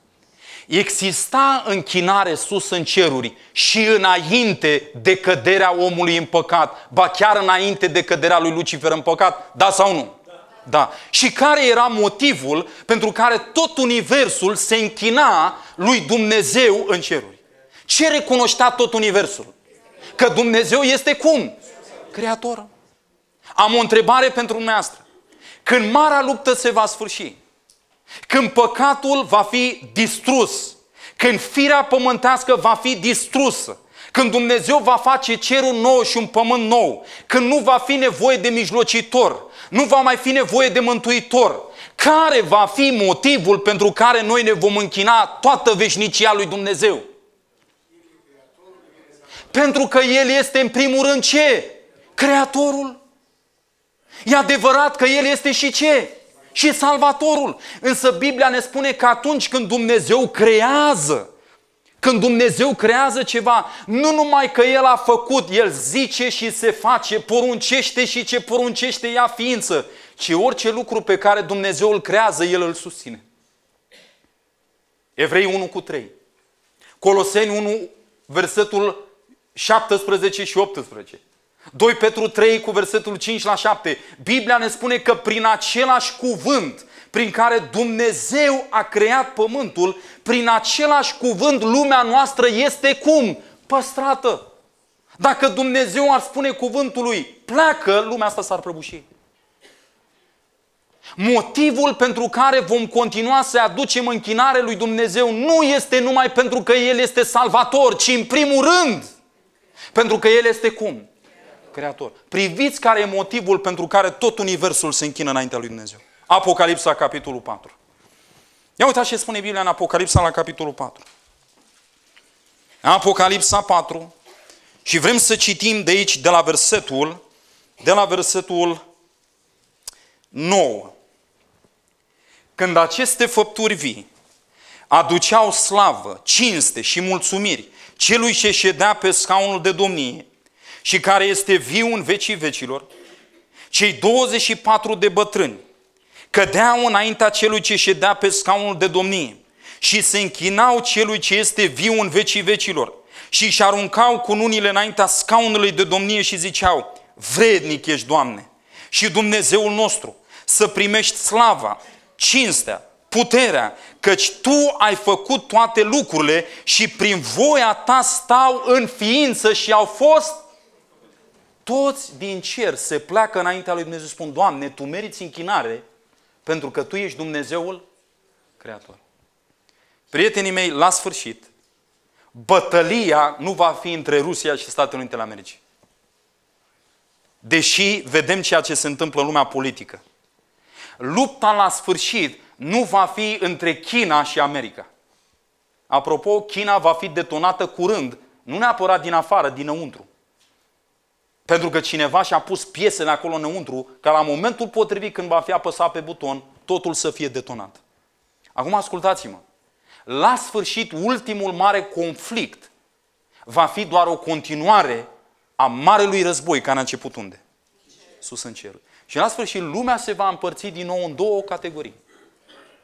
Exista închinare sus în ceruri și înainte de căderea omului în păcat, ba chiar înainte de căderea lui Lucifer în păcat, da sau nu? Da. da. Și care era motivul pentru care tot universul se închina lui Dumnezeu în ceruri? Ce recunoștea tot universul? Că Dumnezeu este cum? Creator. Am o întrebare pentru dumneavoastră. Când marea luptă se va sfârși, când păcatul va fi distrus, când firea pământească va fi distrusă, când Dumnezeu va face cerul nou și un pământ nou, când nu va fi nevoie de mijlocitor, nu va mai fi nevoie de mântuitor, care va fi motivul pentru care noi ne vom închina toată veșnicia lui Dumnezeu? Pentru că El este în primul rând ce? Creatorul E adevărat că El este și ce? Și Salvatorul. Însă Biblia ne spune că atunci când Dumnezeu creează, când Dumnezeu creează ceva, nu numai că El a făcut, El zice și se face, poruncește și ce poruncește ea ființă, ci orice lucru pe care Dumnezeu îl creează, El îl susține. Evrei 1 cu 3. Coloseni 1, versetul 17 și 18. 2 Petru 3 cu versetul 5 la 7. Biblia ne spune că prin același cuvânt prin care Dumnezeu a creat pământul, prin același cuvânt lumea noastră este cum? Păstrată. Dacă Dumnezeu ar spune cuvântul lui, pleacă, lumea asta s-ar prăbuși. Motivul pentru care vom continua să aducem închinare lui Dumnezeu nu este numai pentru că El este salvator, ci în primul rând pentru că El este cum? Creator. Priviți care e motivul pentru care tot universul se închină înaintea lui Dumnezeu. Apocalipsa, capitolul 4. Ia uitați ce spune Biblia în Apocalipsa la capitolul 4. Apocalipsa 4 și vrem să citim de aici, de la versetul, de la versetul 9. Când aceste făpturi vii aduceau slavă, cinste și mulțumiri celui ce ședea pe scaunul de domnie și care este viu în vecii vecilor, cei 24 de bătrâni cădeau înaintea celui ce ședea pe scaunul de domnie și se închinau celui ce este viu în vecii vecilor și își aruncau cununile înaintea scaunului de domnie și ziceau, vrednic ești, Doamne, și Dumnezeul nostru, să primești slava, cinstea, puterea, căci Tu ai făcut toate lucrurile și prin voia Ta stau în ființă și au fost toți din cer se pleacă înaintea lui Dumnezeu și spun, Doamne, Tu meriți închinare pentru că Tu ești Dumnezeul Creator. Prietenii mei, la sfârșit, bătălia nu va fi între Rusia și Statele Unite ale Americii. Deși vedem ceea ce se întâmplă în lumea politică. Lupta la sfârșit nu va fi între China și America. Apropo, China va fi detonată curând, nu neapărat din afară, dinăuntru. Pentru că cineva și-a pus piesele acolo înăuntru, ca la momentul potrivit când va fi apăsat pe buton, totul să fie detonat. Acum ascultați-mă. La sfârșit, ultimul mare conflict va fi doar o continuare a marelui război care a început unde? Sus în cer. Și la sfârșit, lumea se va împărți din nou în două categorii.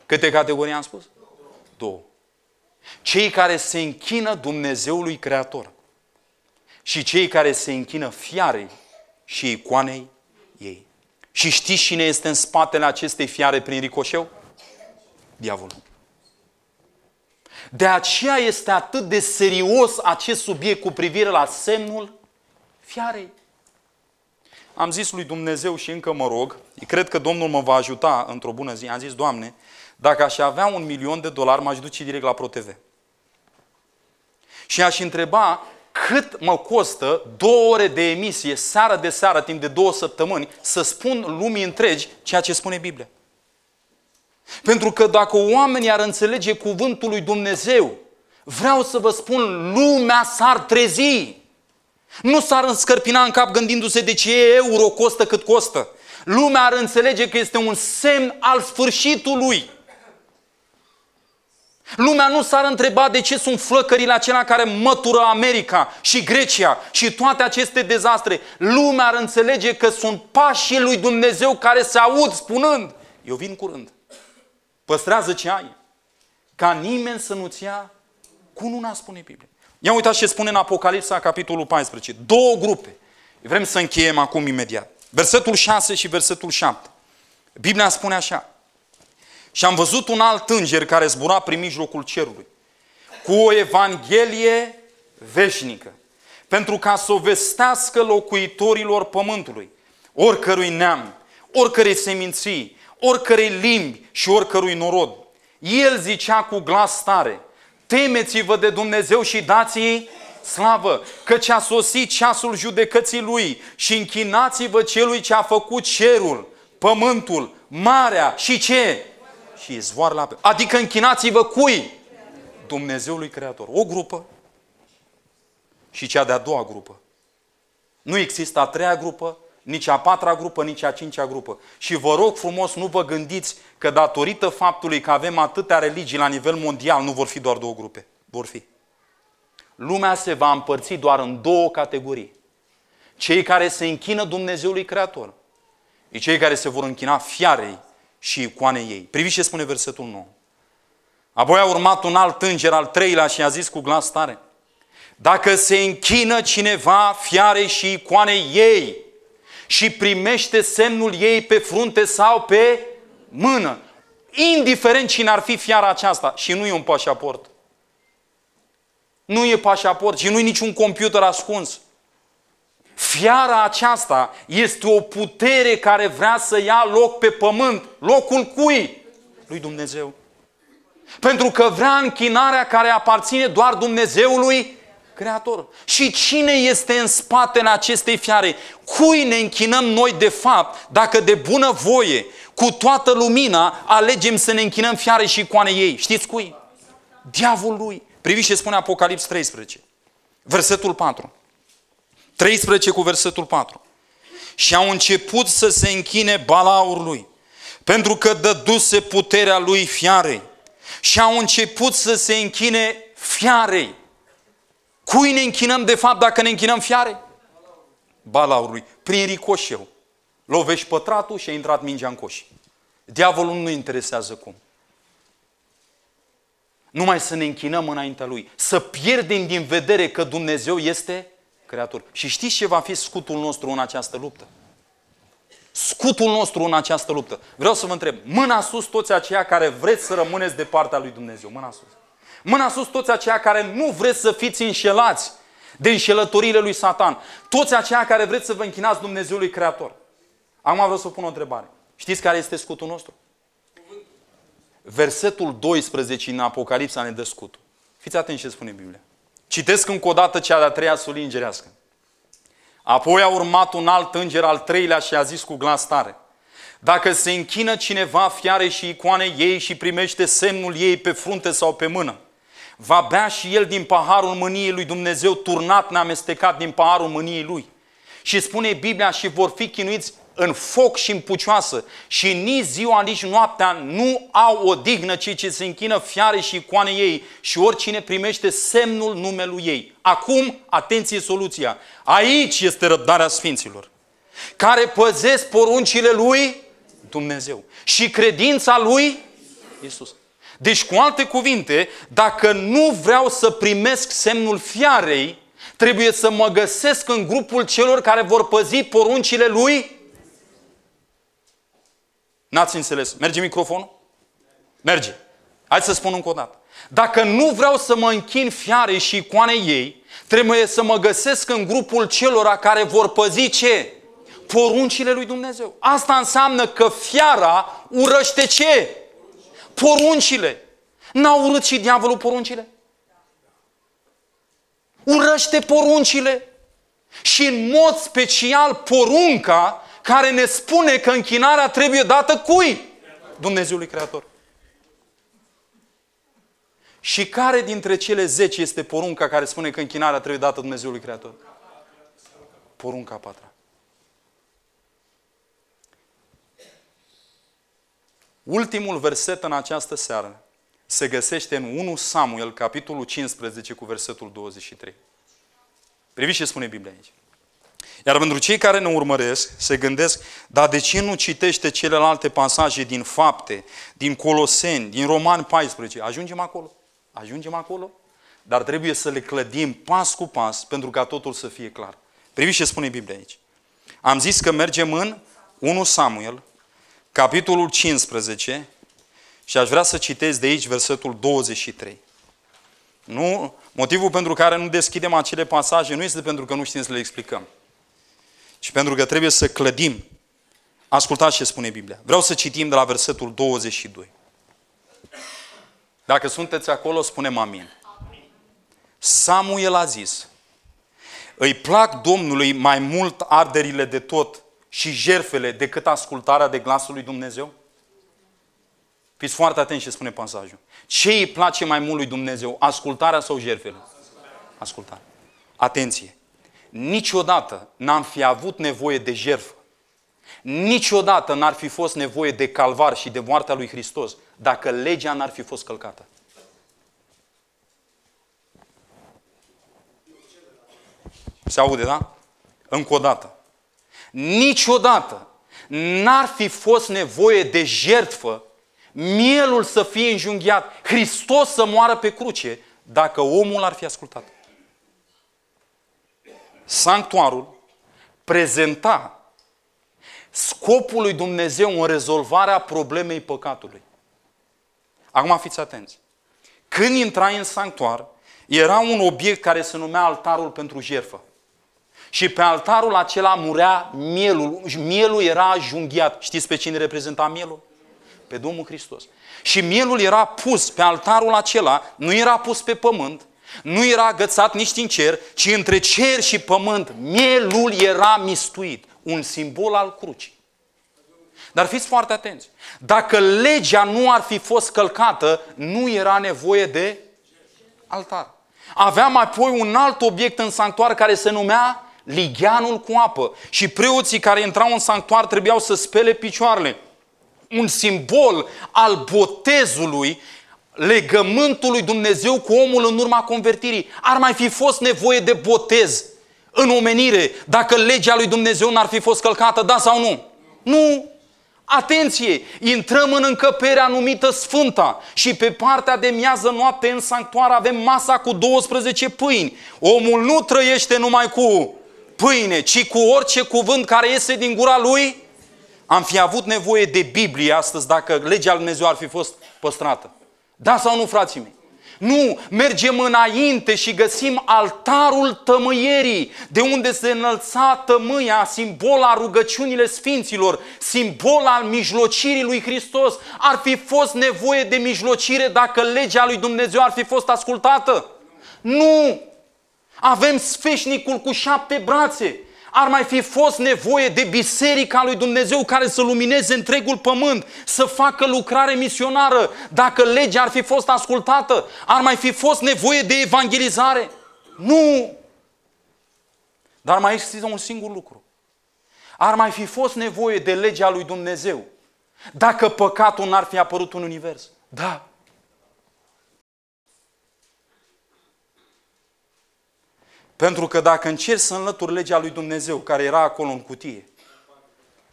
Câte categorii am spus? Două. Cei care se închină Dumnezeului Creator și cei care se închină fiarei și icoanei ei. Și știți cine este în spatele acestei fiare prin ricoșeu? Diavolul. De aceea este atât de serios acest subiect cu privire la semnul fiarei. Am zis lui Dumnezeu și încă mă rog, cred că Domnul mă va ajuta într-o bună zi, am zis, Doamne, dacă aș avea un milion de dolari, m-aș duce direct la ProTV. Și aș întreba cât mă costă două ore de emisie, seară de seară, timp de două săptămâni, să spun lumii întregi ceea ce spune Biblia. Pentru că dacă oamenii ar înțelege cuvântul lui Dumnezeu, vreau să vă spun, lumea s-ar trezi. Nu s-ar înscărpina în cap gândindu-se de ce euro costă cât costă. Lumea ar înțelege că este un semn al sfârșitului. Lumea nu s-ar întreba de ce sunt flăcările acelea care mătură America și Grecia și toate aceste dezastre. Lumea ar înțelege că sunt pașii lui Dumnezeu care se aud spunând, eu vin curând, păstrează ce ai, ca nimeni să nu-ți ia cununa, spune Biblia. Ia uitați ce spune în Apocalipsa, capitolul 14. Două grupe. Vrem să încheiem acum imediat. Versetul 6 și versetul 7. Biblia spune așa. Și am văzut un alt înger care zbura prin mijlocul cerului cu o evanghelie veșnică pentru ca să o vestească locuitorilor pământului, oricărui neam, oricărei seminții, oricărei limbi și oricărui norod. El zicea cu glas tare, temeți-vă de Dumnezeu și dați-i slavă, căci a sosit ceasul judecății Lui și închinați-vă celui ce a făcut cerul, pământul, marea și ce? și izvoare la apă. Adică închinați-vă cui? Dumnezeului Creator. O grupă și cea de-a doua grupă. Nu există a treia grupă, nici a patra grupă, nici a cincea grupă. Și vă rog frumos, nu vă gândiți că datorită faptului că avem atâtea religii la nivel mondial, nu vor fi doar două grupe. Vor fi. Lumea se va împărți doar în două categorii. Cei care se închină Dumnezeului Creator și cei care se vor închina fiarei și icoane ei. Priviți ce spune versetul 9. Apoi a urmat un alt înger, al treilea, și a zis cu glas tare, dacă se închină cineva fiare și icoane ei și primește semnul ei pe frunte sau pe mână, indiferent cine ar fi fiara aceasta, și nu e un pașaport, nu e pașaport și nu e niciun computer ascuns, Fiara aceasta este o putere care vrea să ia loc pe pământ. Locul cui? Lui Dumnezeu. Pentru că vrea închinarea care aparține doar Dumnezeului Creator. Și cine este în spatele acestei fiare? Cui ne închinăm noi de fapt, dacă de bună voie, cu toată lumina, alegem să ne închinăm fiare și coane ei? Știți cui? Diavolului. Priviți ce spune Apocalips 13, versetul 4. 13 cu versetul 4. Și au început să se închine balaurului, pentru că dăduse puterea lui fiarei. Și au început să se închine fiarei. Cui ne închinăm de fapt dacă ne închinăm fiarei? Balaurului. Prin ricoșeu. Lovești pătratul și a intrat mingea în coș. Diavolul nu interesează cum. Numai să ne închinăm înaintea Lui. Să pierdem din vedere că Dumnezeu este creaturi. Și știți ce va fi scutul nostru în această luptă? Scutul nostru în această luptă. Vreau să vă întreb, mâna sus toți aceia care vreți să rămâneți de partea lui Dumnezeu. Mâna sus. Mâna sus toți aceia care nu vreți să fiți înșelați de înșelătorile lui Satan. Toți aceia care vreți să vă închinați Dumnezeului Creator. Acum vreau să pun o întrebare. Știți care este scutul nostru? Versetul 12 în Apocalipsa ne dă scutul. Fiți atenți ce spune Biblia. Citesc încă o dată cea de-a treia sulingerească. Apoi a urmat un alt înger al treilea și a zis cu glas tare, Dacă se închină cineva fiare și icoane ei și primește semnul ei pe frunte sau pe mână, va bea și el din paharul mâniei lui Dumnezeu turnat neamestecat din paharul mâniei lui. Și spune Biblia și vor fi chinuiți în foc și în pucioasă și nici ziua, nici noaptea nu au o dignă cei ce se închină fiare și icoane ei și oricine primește semnul numelui ei. Acum, atenție soluția. Aici este răbdarea Sfinților, care păzesc poruncile lui Dumnezeu și credința lui Isus. Deci, cu alte cuvinte, dacă nu vreau să primesc semnul fiarei, trebuie să mă găsesc în grupul celor care vor păzi poruncile lui N-ați înțeles. Merge microfonul? Merge. Hai să spun încă o dată. Dacă nu vreau să mă închin fiare și icoanei ei, trebuie să mă găsesc în grupul celor care vor păzi ce? Poruncile lui Dumnezeu. Asta înseamnă că fiara urăște ce? Poruncile. N-a urât și diavolul poruncile? Urăște poruncile. Și în mod special porunca care ne spune că închinarea trebuie dată cui? Dumnezeului Creator. Și care dintre cele 10 este porunca care spune că închinarea trebuie dată Dumnezeului Creator? Porunca a patra. Ultimul verset în această seară se găsește în 1 Samuel, capitolul 15, cu versetul 23. Priviți ce spune Biblia aici. Iar pentru cei care ne urmăresc, se gândesc, dar de ce nu citește celelalte pasaje din Fapte, din Coloseni, din Romani 14? Ajungem acolo. Ajungem acolo. Dar trebuie să le clădim pas cu pas pentru ca totul să fie clar. Priviți ce spune Biblia aici. Am zis că mergem în 1 Samuel, capitolul 15, și aș vrea să citesc de aici versetul 23. Nu, motivul pentru care nu deschidem acele pasaje nu este pentru că nu știm să le explicăm și pentru că trebuie să clădim, ascultați ce spune Biblia. Vreau să citim de la versetul 22. Dacă sunteți acolo, spunem amin. Samuel a zis, îi plac Domnului mai mult arderile de tot și jerfele decât ascultarea de glasul lui Dumnezeu? Fiți foarte atenți ce spune pasajul. Ce îi place mai mult lui Dumnezeu? Ascultarea sau jerfele? Ascultarea. Atenție! Niciodată n-am fi avut nevoie de jertfă. Niciodată n-ar fi fost nevoie de calvar și de moartea lui Hristos dacă legea n-ar fi fost călcată. Se aude, da? Încă o dată. Niciodată n-ar fi fost nevoie de jertfă, mielul să fie înjunghiat, Hristos să moară pe cruce, dacă omul ar fi ascultat sanctuarul prezenta scopul lui Dumnezeu în rezolvarea problemei păcatului. Acum fiți atenți. Când intrai în sanctuar, era un obiect care se numea altarul pentru jerfă. Și pe altarul acela murea mielul. Mielul era junghiat. Știți pe cine reprezenta mielul? Pe Domnul Hristos. Și mielul era pus pe altarul acela, nu era pus pe pământ, nu era agățat nici din cer, ci între cer și pământ mielul era mistuit. Un simbol al crucii. Dar fiți foarte atenți. Dacă legea nu ar fi fost călcată, nu era nevoie de altar. Aveam apoi un alt obiect în sanctuar care se numea ligheanul cu apă. Și preoții care intrau în sanctuar trebuiau să spele picioarele. Un simbol al botezului legământul lui Dumnezeu cu omul în urma convertirii. Ar mai fi fost nevoie de botez în omenire dacă legea lui Dumnezeu n-ar fi fost călcată, da sau nu? Nu! Atenție! Intrăm în încăperea numită Sfânta și pe partea de miază noapte în sanctuar avem masa cu 12 pâini. Omul nu trăiește numai cu pâine, ci cu orice cuvânt care iese din gura lui. Am fi avut nevoie de Biblie astăzi dacă legea lui Dumnezeu ar fi fost păstrată. Da sau nu, frații mei? Nu, mergem înainte și găsim altarul tămâierii, de unde se înălța tămâia, simbol al rugăciunile sfinților, simbol al mijlocirii lui Hristos. Ar fi fost nevoie de mijlocire dacă legea lui Dumnezeu ar fi fost ascultată? Nu! Avem sfeșnicul cu șapte brațe, ar mai fi fost nevoie de biserica lui Dumnezeu care să lumineze întregul pământ, să facă lucrare misionară. Dacă legea ar fi fost ascultată, ar mai fi fost nevoie de evangelizare? Nu! Dar mai există un singur lucru. Ar mai fi fost nevoie de legea lui Dumnezeu dacă păcatul n-ar fi apărut în univers. Da. Pentru că dacă încerci să înlături legea lui Dumnezeu, care era acolo în cutie,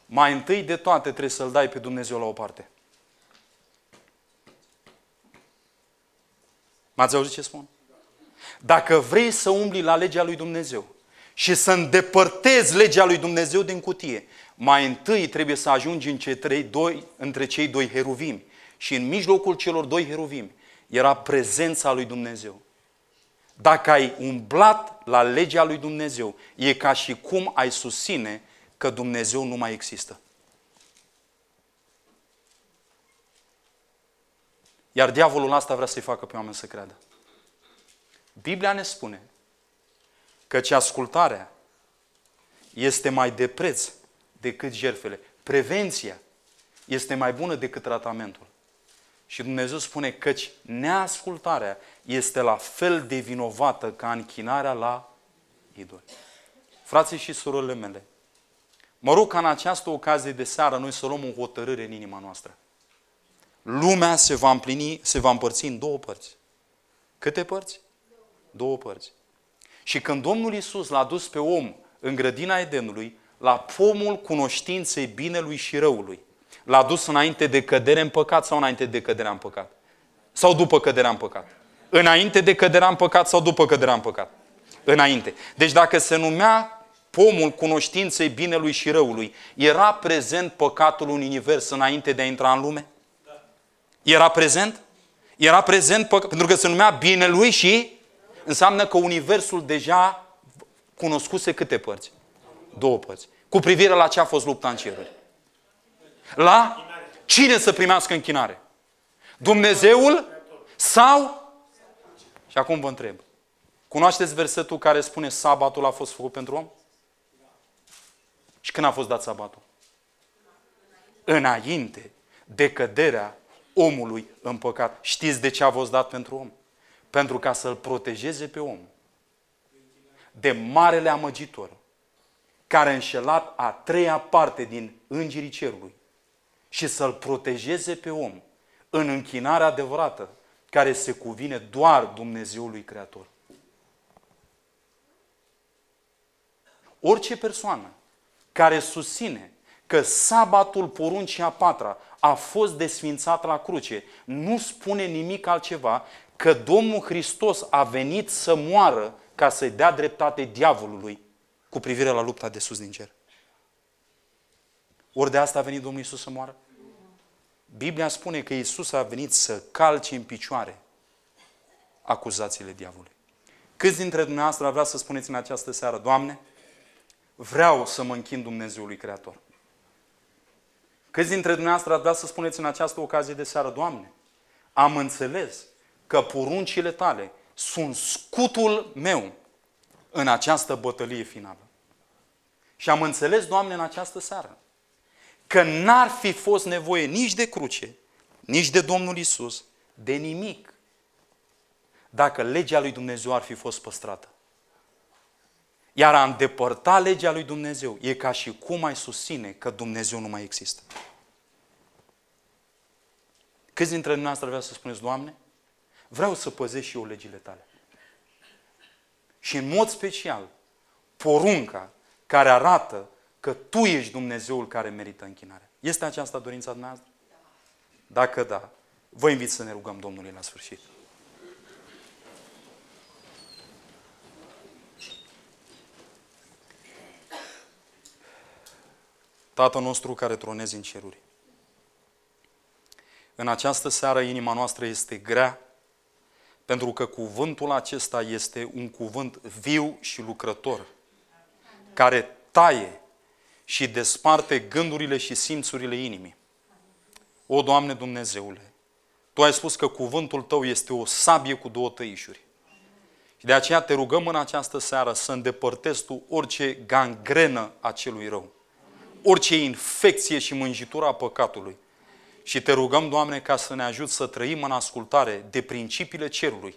mai întâi de toate trebuie să-L dai pe Dumnezeu la o parte. M-ați auzit ce spun? Dacă vrei să umbli la legea lui Dumnezeu și să îndepărtezi legea lui Dumnezeu din cutie, mai întâi trebuie să ajungi în cei trei, doi, între cei doi heruvimi. Și în mijlocul celor doi heruvimi era prezența lui Dumnezeu. Dacă ai umblat la legea lui Dumnezeu, e ca și cum ai susține că Dumnezeu nu mai există. Iar diavolul asta vrea să-i facă pe oameni să creadă. Biblia ne spune ce ascultarea este mai de preț decât jertfele. Prevenția este mai bună decât tratamentul. Și Dumnezeu spune căci neascultarea este la fel de vinovată ca închinarea la idoli. Frații și surorile mele, mă rog ca în această ocazie de seară noi să luăm o hotărâre în inima noastră. Lumea se va împlini, se va împărți în două părți. Câte părți? Două părți. Și când Domnul Isus l-a dus pe om în grădina Edenului, la pomul cunoștinței binelui și răului, L-a dus înainte de cădere în păcat sau înainte de căderea în păcat? Sau după căderea în păcat? Înainte de căderea în păcat sau după căderea în păcat? Înainte. Deci dacă se numea pomul cunoștinței binelui și răului, era prezent păcatul în univers înainte de a intra în lume? Era prezent? Era prezent păc- pentru că se numea binelui și înseamnă că universul deja cunoscuse câte părți? Două părți. Cu privire la ce a fost lupta în ceruri. La cine să primească închinare? Dumnezeul sau? Și acum vă întreb. Cunoașteți versetul care spune sabatul a fost făcut pentru om? Și când a fost dat sabatul? Înainte de căderea omului în păcat. Știți de ce a fost dat pentru om? Pentru ca să-l protejeze pe om de marele amăgitor care a înșelat a treia parte din îngerii cerului și să-l protejeze pe om în închinarea adevărată care se cuvine doar Dumnezeului Creator. Orice persoană care susține că sabatul poruncii a patra a fost desfințat la cruce, nu spune nimic altceva că Domnul Hristos a venit să moară ca să-i dea dreptate diavolului cu privire la lupta de sus din cer. Ori de asta a venit Domnul Iisus să moară? Biblia spune că Isus a venit să calce în picioare acuzațiile diavolului. Câți dintre dumneavoastră vrea să spuneți în această seară, Doamne, vreau să mă închin Dumnezeului Creator. Câți dintre dumneavoastră vrea să spuneți în această ocazie de seară, Doamne, am înțeles că poruncile tale sunt scutul meu în această bătălie finală. Și am înțeles, Doamne, în această seară că n-ar fi fost nevoie nici de cruce, nici de Domnul Isus, de nimic, dacă legea lui Dumnezeu ar fi fost păstrată. Iar a îndepărta legea lui Dumnezeu e ca și cum ai susține că Dumnezeu nu mai există. Câți dintre dumneavoastră vreau să spuneți, Doamne, vreau să păzesc și eu legile tale. Și în mod special, porunca care arată că Tu ești Dumnezeul care merită închinarea. Este aceasta dorința noastră? Dacă da, vă invit să ne rugăm Domnului la sfârșit. Tatăl nostru care tronezi în ceruri. În această seară inima noastră este grea, pentru că cuvântul acesta este un cuvânt viu și lucrător, care taie și desparte gândurile și simțurile inimii. O, Doamne Dumnezeule, Tu ai spus că cuvântul Tău este o sabie cu două tăișuri. Și de aceea te rugăm în această seară să îndepărtezi Tu orice gangrenă a celui rău, orice infecție și mânjitura a păcatului. Și te rugăm, Doamne, ca să ne ajut să trăim în ascultare de principiile cerului,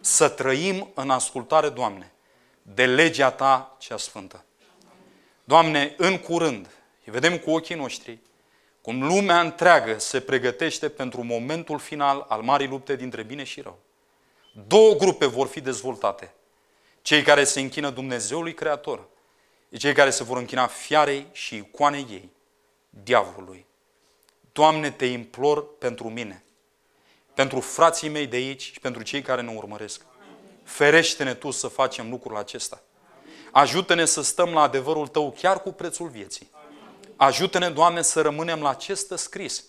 să trăim în ascultare, Doamne, de legea Ta cea sfântă. Doamne, în curând, vedem cu ochii noștri cum lumea întreagă se pregătește pentru momentul final al marii lupte dintre bine și rău. Două grupe vor fi dezvoltate. Cei care se închină Dumnezeului Creator, și cei care se vor închina fiarei și icoanei ei, diavolului. Doamne, te implor pentru mine, pentru frații mei de aici și pentru cei care ne urmăresc. Ferește-ne Tu să facem lucrul acesta. Ajută-ne să stăm la adevărul Tău chiar cu prețul vieții. Ajută-ne, Doamne, să rămânem la acest scris.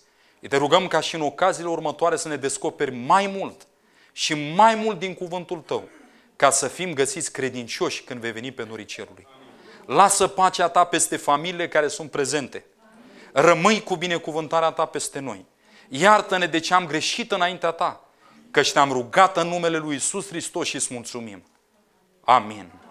Te rugăm ca și în ocaziile următoare să ne descoperi mai mult și mai mult din cuvântul Tău, ca să fim găsiți credincioși când vei veni pe norii cerului. Lasă pacea Ta peste familiile care sunt prezente. Rămâi cu binecuvântarea Ta peste noi. Iartă-ne de ce am greșit înaintea Ta, căci te-am rugat în numele Lui Isus Hristos și îți mulțumim. Amin.